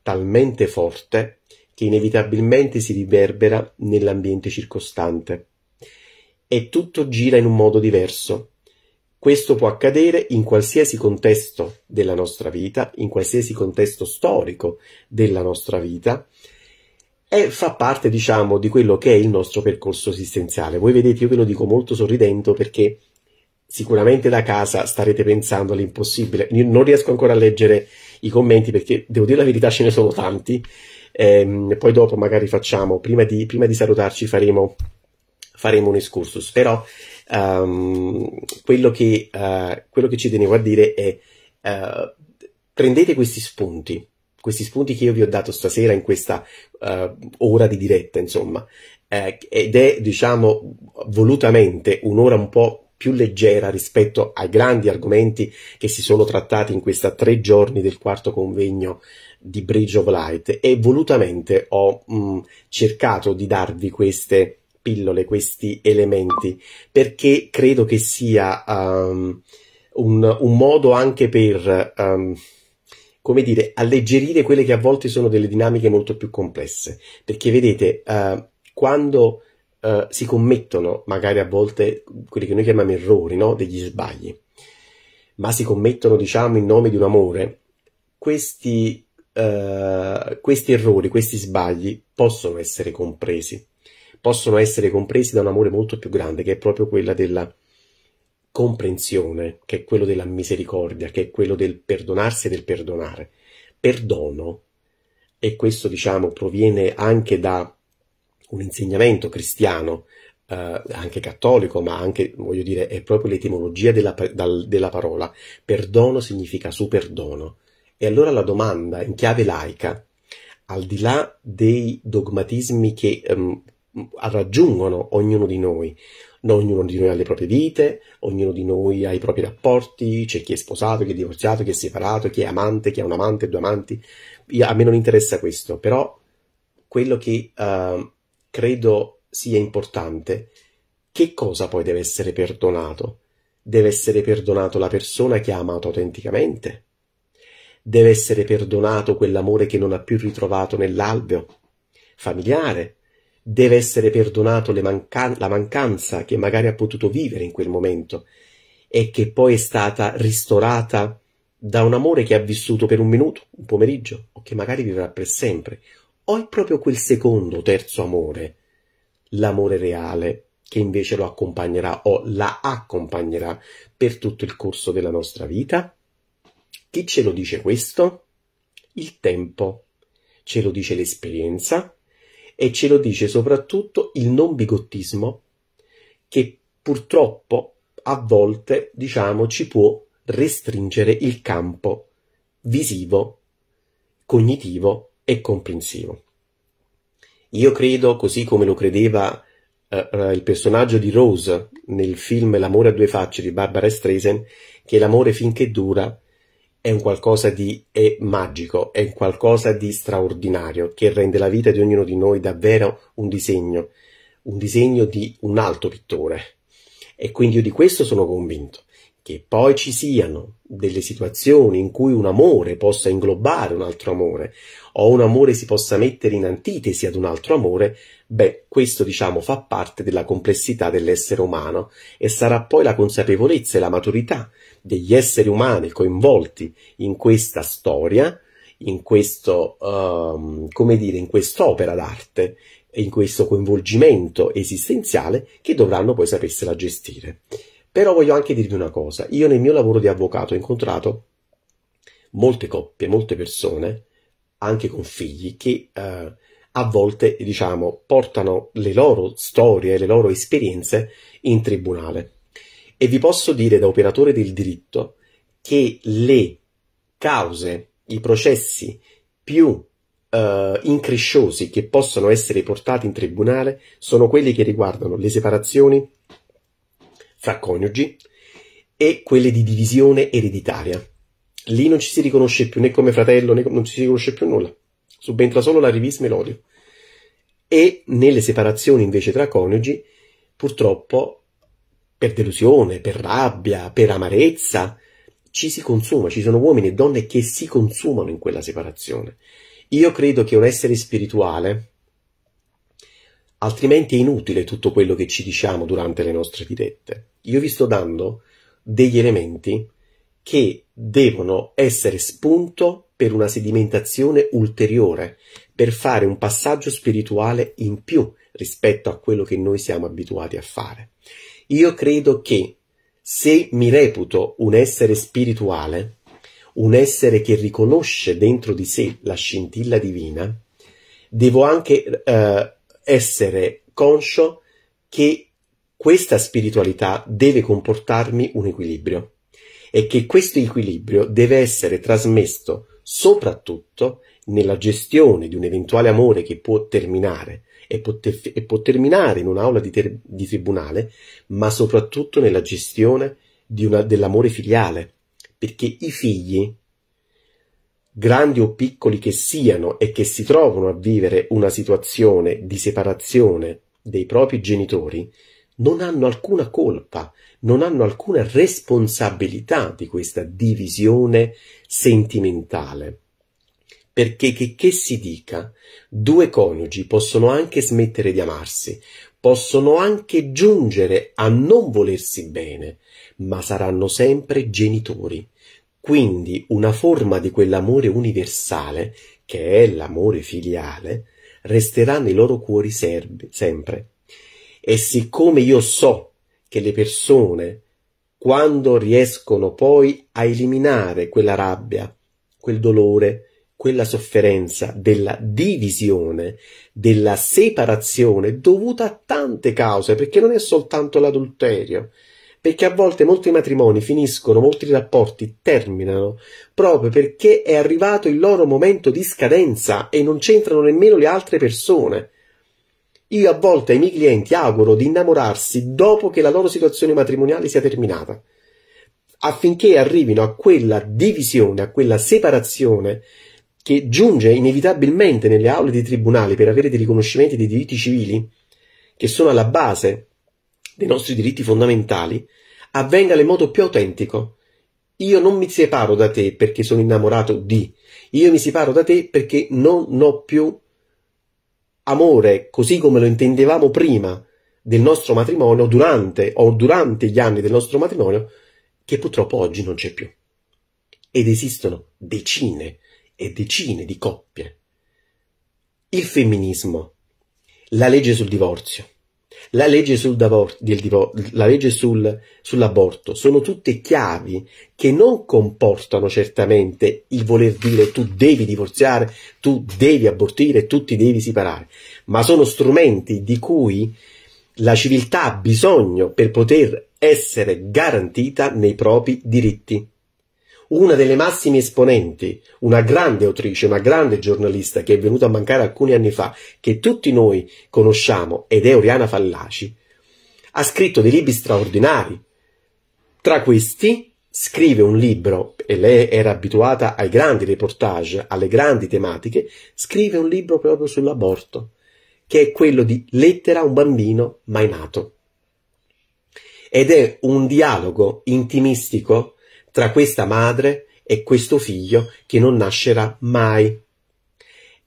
talmente forte che inevitabilmente si riverbera nell'ambiente circostante. E tutto gira in un modo diverso, questo può accadere in qualsiasi contesto della nostra vita, in qualsiasi contesto storico della nostra vita e fa parte, diciamo, di quello che è il nostro percorso esistenziale. Voi vedete, io ve lo dico molto sorridendo perché sicuramente da casa starete pensando all'impossibile. Io non riesco ancora a leggere i commenti perché devo dire la verità, ce ne sono tanti. Ehm, poi dopo magari facciamo, prima di, prima di salutarci faremo, faremo un excursus. Però um, quello, che, uh, quello, che, ci tenevo a dire è uh, prendete questi spunti, questi spunti che io vi ho dato stasera in questa uh, ora di diretta, insomma, ed è, diciamo, volutamente un'ora un po' più leggera rispetto ai grandi argomenti che si sono trattati in questi tre giorni del quarto convegno di Bridge of Light e volutamente ho mh, mm, cercato di darvi queste pillole questi elementi perché credo che sia um, un, un, modo anche per, um, come dire, alleggerire quelle che a volte sono delle dinamiche molto più complesse. Perché vedete, uh, quando uh, si commettono magari a volte quelli che noi chiamiamo errori, no? degli sbagli, ma si commettono, diciamo, in nome di un amore, questi, uh, questi errori, questi sbagli possono essere compresi possono essere compresi da un amore molto più grande, che è proprio quella della comprensione, che è quello della misericordia, che è quello del perdonarsi e del perdonare. Perdono, e questo diciamo proviene anche da un insegnamento cristiano, eh, anche cattolico, ma anche, voglio dire, è proprio l'etimologia della, dal, della parola. Perdono significa superdono. E allora la domanda in chiave laica, al di là dei dogmatismi che um, raggiungono ognuno di noi. ognuno di noi ha le proprie vite, ognuno di noi ha i propri rapporti, c'è chi è sposato, chi è divorziato, chi è separato, chi è amante, chi ha un amante, due amanti. a me non interessa questo, però quello che uh, credo sia importante, che cosa poi deve essere perdonato? Deve essere perdonato la persona che ha amato autenticamente? Deve essere perdonato quell'amore che non ha più ritrovato nell'alveo familiare? deve essere perdonato manca- la mancanza che magari ha potuto vivere in quel momento e che poi è stata ristorata da un amore che ha vissuto per un minuto, un pomeriggio, o che magari vivrà per sempre, o è proprio quel secondo, terzo amore, l'amore reale, che invece lo accompagnerà o la accompagnerà per tutto il corso della nostra vita? Chi ce lo dice questo? Il tempo. Ce lo dice l'esperienza, e ce lo dice soprattutto il non bigottismo che purtroppo a volte, diciamo, ci può restringere il campo visivo, cognitivo e comprensivo. Io credo, così come lo credeva eh, eh il personaggio di Rose nel film L'amore a due facce di Barbara Streisand, che l'amore finché dura è un qualcosa di è magico, è un qualcosa di straordinario che rende la vita di ognuno di noi davvero un disegno, un disegno di un alto pittore. E quindi io di questo sono convinto che poi ci siano delle situazioni in cui un amore possa inglobare un altro amore o un amore si possa mettere in antitesi ad un altro amore, beh, questo diciamo fa parte della complessità dell'essere umano e sarà poi la consapevolezza e la maturità degli esseri umani coinvolti in questa storia, in questo, um, come dire, in quest'opera d'arte, in questo coinvolgimento esistenziale che dovranno poi sapersela gestire. Però voglio anche dirvi una cosa, io nel mio lavoro di avvocato ho incontrato molte coppie, molte persone, anche con figli, che eh, a volte, diciamo, portano le loro storie, le loro esperienze in tribunale. E vi posso dire da operatore del diritto che le cause, i processi più Uh, incresciosi che possono essere portati in tribunale sono quelli che riguardano le separazioni fra coniugi e quelle di divisione ereditaria. Lì non ci si riconosce più né come fratello né come, non ci si riconosce più nulla, subentra solo la rivisma e l'odio. E nelle separazioni invece tra coniugi, purtroppo per delusione, per rabbia, per amarezza, ci si consuma, ci sono uomini e donne che si consumano in quella separazione. Io credo che un essere spirituale, altrimenti è inutile tutto quello che ci diciamo durante le nostre dirette. Io vi sto dando degli elementi che devono essere spunto per una sedimentazione ulteriore, per fare un passaggio spirituale in più rispetto a quello che noi siamo abituati a fare. Io credo che se mi reputo un essere spirituale, un essere che riconosce dentro di sé la scintilla divina, devo anche eh, essere conscio che questa spiritualità deve comportarmi un equilibrio e che questo equilibrio deve essere trasmesso soprattutto nella gestione di un eventuale amore che può terminare e può, e può terminare in un'aula di, ter- di, tribunale, ma soprattutto nella gestione una, dell'amore filiale, perché i figli, grandi o piccoli che siano e che si trovano a vivere una situazione di separazione dei propri genitori, non hanno alcuna colpa, non hanno alcuna responsabilità di questa divisione sentimentale perché che, che si dica, due coniugi possono anche smettere di amarsi, possono anche giungere a non volersi bene, ma saranno sempre genitori. Quindi una forma di quell'amore universale, che è l'amore filiale, resterà nei loro cuori serbi, sempre. E siccome io so che le persone, quando riescono poi a eliminare quella rabbia, quel dolore, quella sofferenza della divisione, della separazione dovuta a tante cause, perché non è soltanto l'adulterio, perché a volte molti matrimoni finiscono, molti rapporti terminano proprio perché è arrivato il loro momento di scadenza e non c'entrano nemmeno le altre persone. Io a volte ai miei clienti auguro di innamorarsi dopo che la loro situazione matrimoniale sia terminata, affinché arrivino a quella divisione, a quella separazione che giunge inevitabilmente nelle aule dei tribunali per avere dei riconoscimenti dei diritti civili, che sono alla base dei nostri diritti fondamentali, avvenga nel modo più autentico. Io non mi separo da te perché sono innamorato di, io mi separo da te perché non ho più amore, così come lo intendevamo prima del nostro matrimonio, durante o durante gli anni del nostro matrimonio, che purtroppo oggi non c'è più. Ed esistono decine di e decine di coppie. Il femminismo, la legge sul divorzio, la legge, sul davor- divo- la legge sul, sull'aborto sono tutte chiavi che non comportano certamente il voler dire tu devi divorziare, tu devi abortire, tu ti devi separare, ma sono strumenti di cui la civiltà ha bisogno per poter essere garantita nei propri diritti una delle massime esponenti, una grande autrice, una grande giornalista che è venuta a mancare alcuni anni fa, che tutti noi conosciamo ed è Oriana Fallaci, ha scritto dei libri straordinari. Tra questi scrive un libro, e lei era abituata ai grandi reportage, alle grandi tematiche, scrive un libro proprio sull'aborto, che è quello di Lettera a un bambino mai nato. Ed è un dialogo intimistico tra questa madre e questo figlio che non nascerà mai.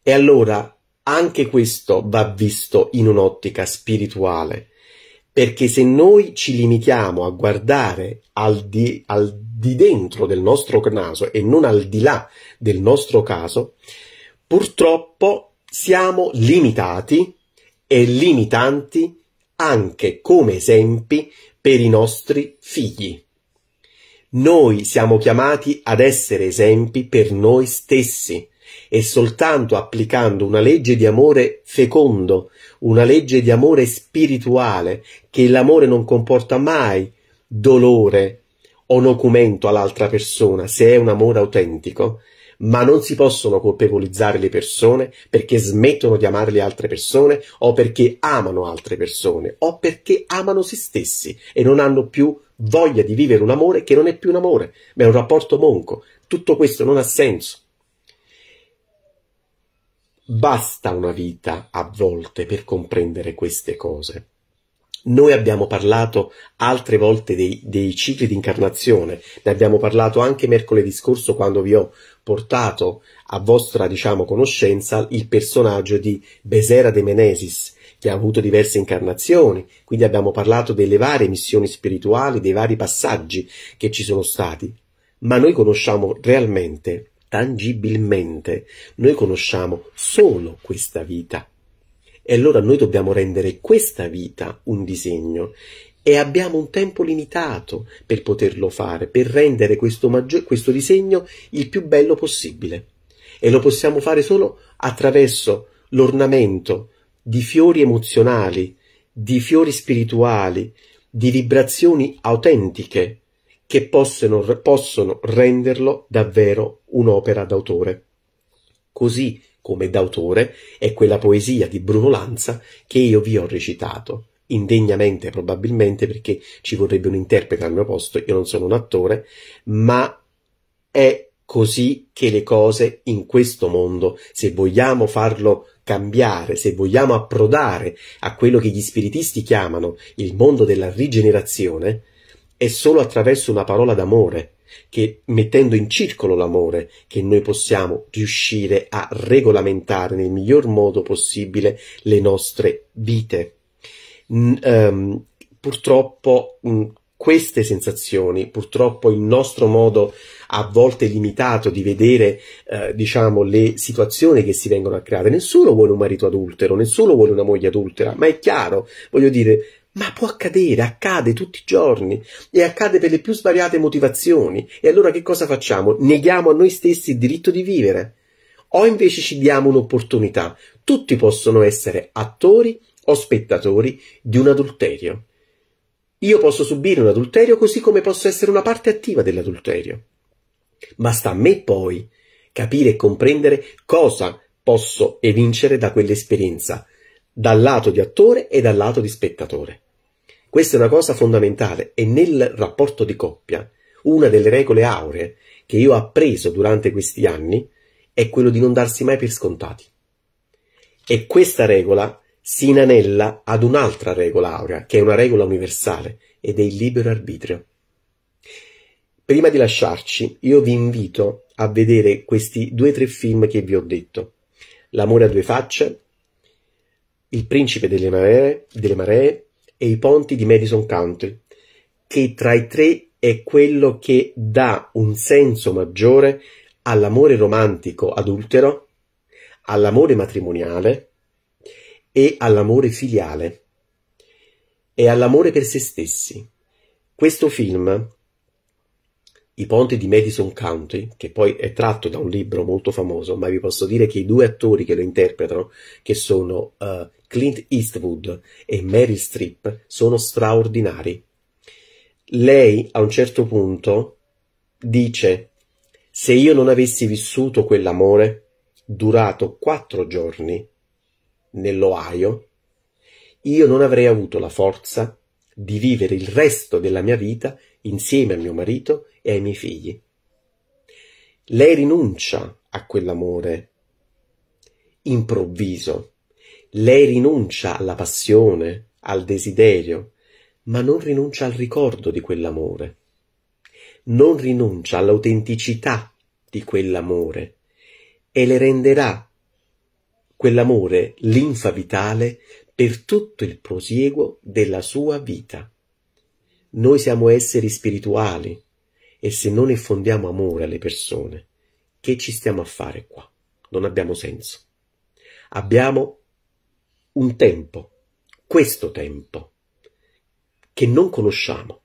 E allora anche questo va visto in un'ottica spirituale, perché se noi ci limitiamo a guardare al di, al di dentro del nostro naso e non al di là del nostro caso, purtroppo siamo limitati e limitanti anche come esempi per i nostri figli. Noi siamo chiamati ad essere esempi per noi stessi e soltanto applicando una legge di amore fecondo, una legge di amore spirituale, che l'amore non comporta mai dolore o nocumento all'altra persona, se è un amore autentico, ma non si possono colpevolizzare le persone perché smettono di amare le altre persone o perché amano altre persone o perché amano se stessi e non hanno più voglia di vivere un amore che non è più un amore, ma è un rapporto monco. Tutto questo non ha senso. Basta una vita a volte per comprendere queste cose. Noi abbiamo parlato altre volte dei, dei cicli di incarnazione, ne abbiamo parlato anche mercoledì scorso quando vi ho portato a vostra, diciamo, conoscenza il personaggio di Besera de Menesis, che ha avuto diverse incarnazioni, quindi abbiamo parlato delle varie missioni spirituali, dei vari passaggi che ci sono stati, ma noi conosciamo realmente, tangibilmente, noi conosciamo solo questa vita. E allora noi dobbiamo rendere questa vita un disegno e abbiamo un tempo limitato per poterlo fare, per rendere questo, maggior, questo, disegno il più bello possibile. E lo possiamo fare solo attraverso l'ornamento di fiori emozionali, di fiori spirituali, di vibrazioni autentiche che possono, possono renderlo davvero un'opera d'autore. Così come d'autore è quella poesia di Bruno Lanza che io vi ho recitato, indegnamente probabilmente perché ci vorrebbe un interprete al mio posto, io non sono un attore, ma è così che le cose in questo mondo, se vogliamo farlo cambiare, se vogliamo approdare a quello che gli spiritisti chiamano il mondo della rigenerazione, è solo attraverso una parola d'amore, che mettendo in circolo l'amore, che noi possiamo riuscire a regolamentare nel miglior modo possibile le nostre vite. Mm, um, purtroppo mm, queste sensazioni, purtroppo il nostro modo a volte limitato di vedere, eh, diciamo, le situazioni che si vengono a creare. Nessuno vuole un marito adultero, nessuno vuole una moglie adultera, ma è chiaro, voglio dire, ma può accadere, accade tutti i giorni e accade per le più svariate motivazioni. E allora che cosa facciamo? Neghiamo a noi stessi il diritto di vivere o invece ci diamo un'opportunità. Tutti possono essere attori o spettatori di un adulterio. Io posso subire un adulterio così come posso essere una parte attiva dell'adulterio. Ma sta a me poi capire e comprendere cosa posso evincere da quell'esperienza, dal lato di attore e dal lato di spettatore. Questa è una cosa fondamentale e nel rapporto di coppia una delle regole auree che io ho appreso durante questi anni è quello di non darsi mai per scontati. E questa regola si inanella ad un'altra regola aurea, che è una regola universale, ed è il libero arbitrio. Prima di lasciarci, io vi invito a vedere questi due o tre film che vi ho detto. L'amore a due facce, Il principe delle maree, delle maree e I ponti di Madison County, che tra i tre è quello che dà un senso maggiore all'amore romantico adultero, all'amore matrimoniale e all'amore filiale e all'amore per se stessi. Questo film, I ponti di Madison County, che poi è tratto da un libro molto famoso, ma vi posso dire che i due attori che lo interpretano, che sono uh, Clint Eastwood e Meryl Streep, sono straordinari. Lei a un certo punto dice: Se io non avessi vissuto quell'amore, durato quattro giorni, nell'Ohio, io non avrei avuto la forza di vivere il resto della mia vita insieme a mio marito e ai miei figli. Lei rinuncia a quell'amore improvviso, lei rinuncia alla passione, al desiderio, ma non rinuncia al ricordo di quell'amore, non rinuncia all'autenticità di quell'amore e le renderà quell'amore linfa vitale per tutto il prosieguo della sua vita. Noi siamo esseri spirituali e se non effondiamo amore alle persone, che ci stiamo a fare qua? Non abbiamo senso. Abbiamo un tempo, questo tempo, che non conosciamo.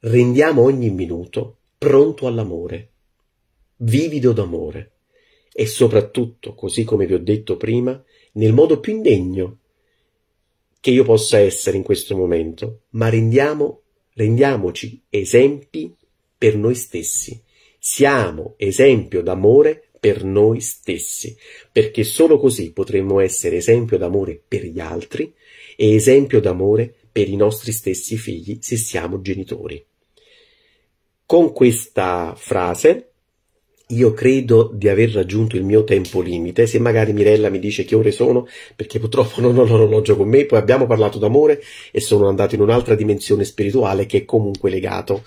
Rendiamo ogni minuto pronto all'amore, vivido d'amore e soprattutto, così come vi ho detto prima, nel modo più indegno che io possa essere in questo momento, ma rendiamo, rendiamoci esempi per noi stessi. Siamo esempio d'amore per noi stessi, perché solo così potremmo essere esempio d'amore per gli altri e esempio d'amore per i nostri stessi figli se siamo genitori. Con questa frase io credo di aver raggiunto il mio tempo limite. Se magari Mirella mi dice che ore sono, perché purtroppo non ho l'orologio con me, poi abbiamo parlato d'amore e sono andato in un'altra dimensione spirituale che è comunque legato,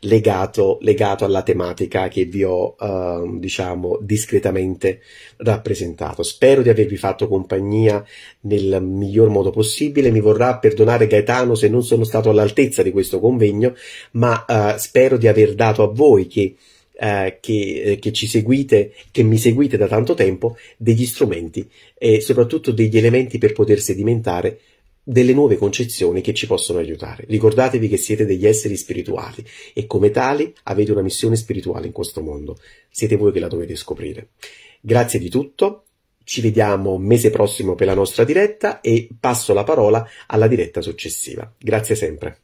legato, legato alla tematica che vi ho, eh, diciamo, discretamente rappresentato. Spero di avervi fatto compagnia nel miglior modo possibile. Mi vorrà perdonare Gaetano se non sono stato all'altezza di questo convegno, ma eh, spero di aver dato a voi che eh, che, eh, che, ci seguite, che mi seguite da tanto tempo, degli strumenti e soprattutto degli elementi per poter sedimentare delle nuove concezioni che ci possono aiutare. Ricordatevi che siete degli esseri spirituali e come tali avete una missione spirituale in questo mondo. Siete voi che la dovete scoprire. Grazie di tutto. Ci vediamo mese prossimo per la nostra diretta e passo la parola alla diretta successiva. Grazie sempre.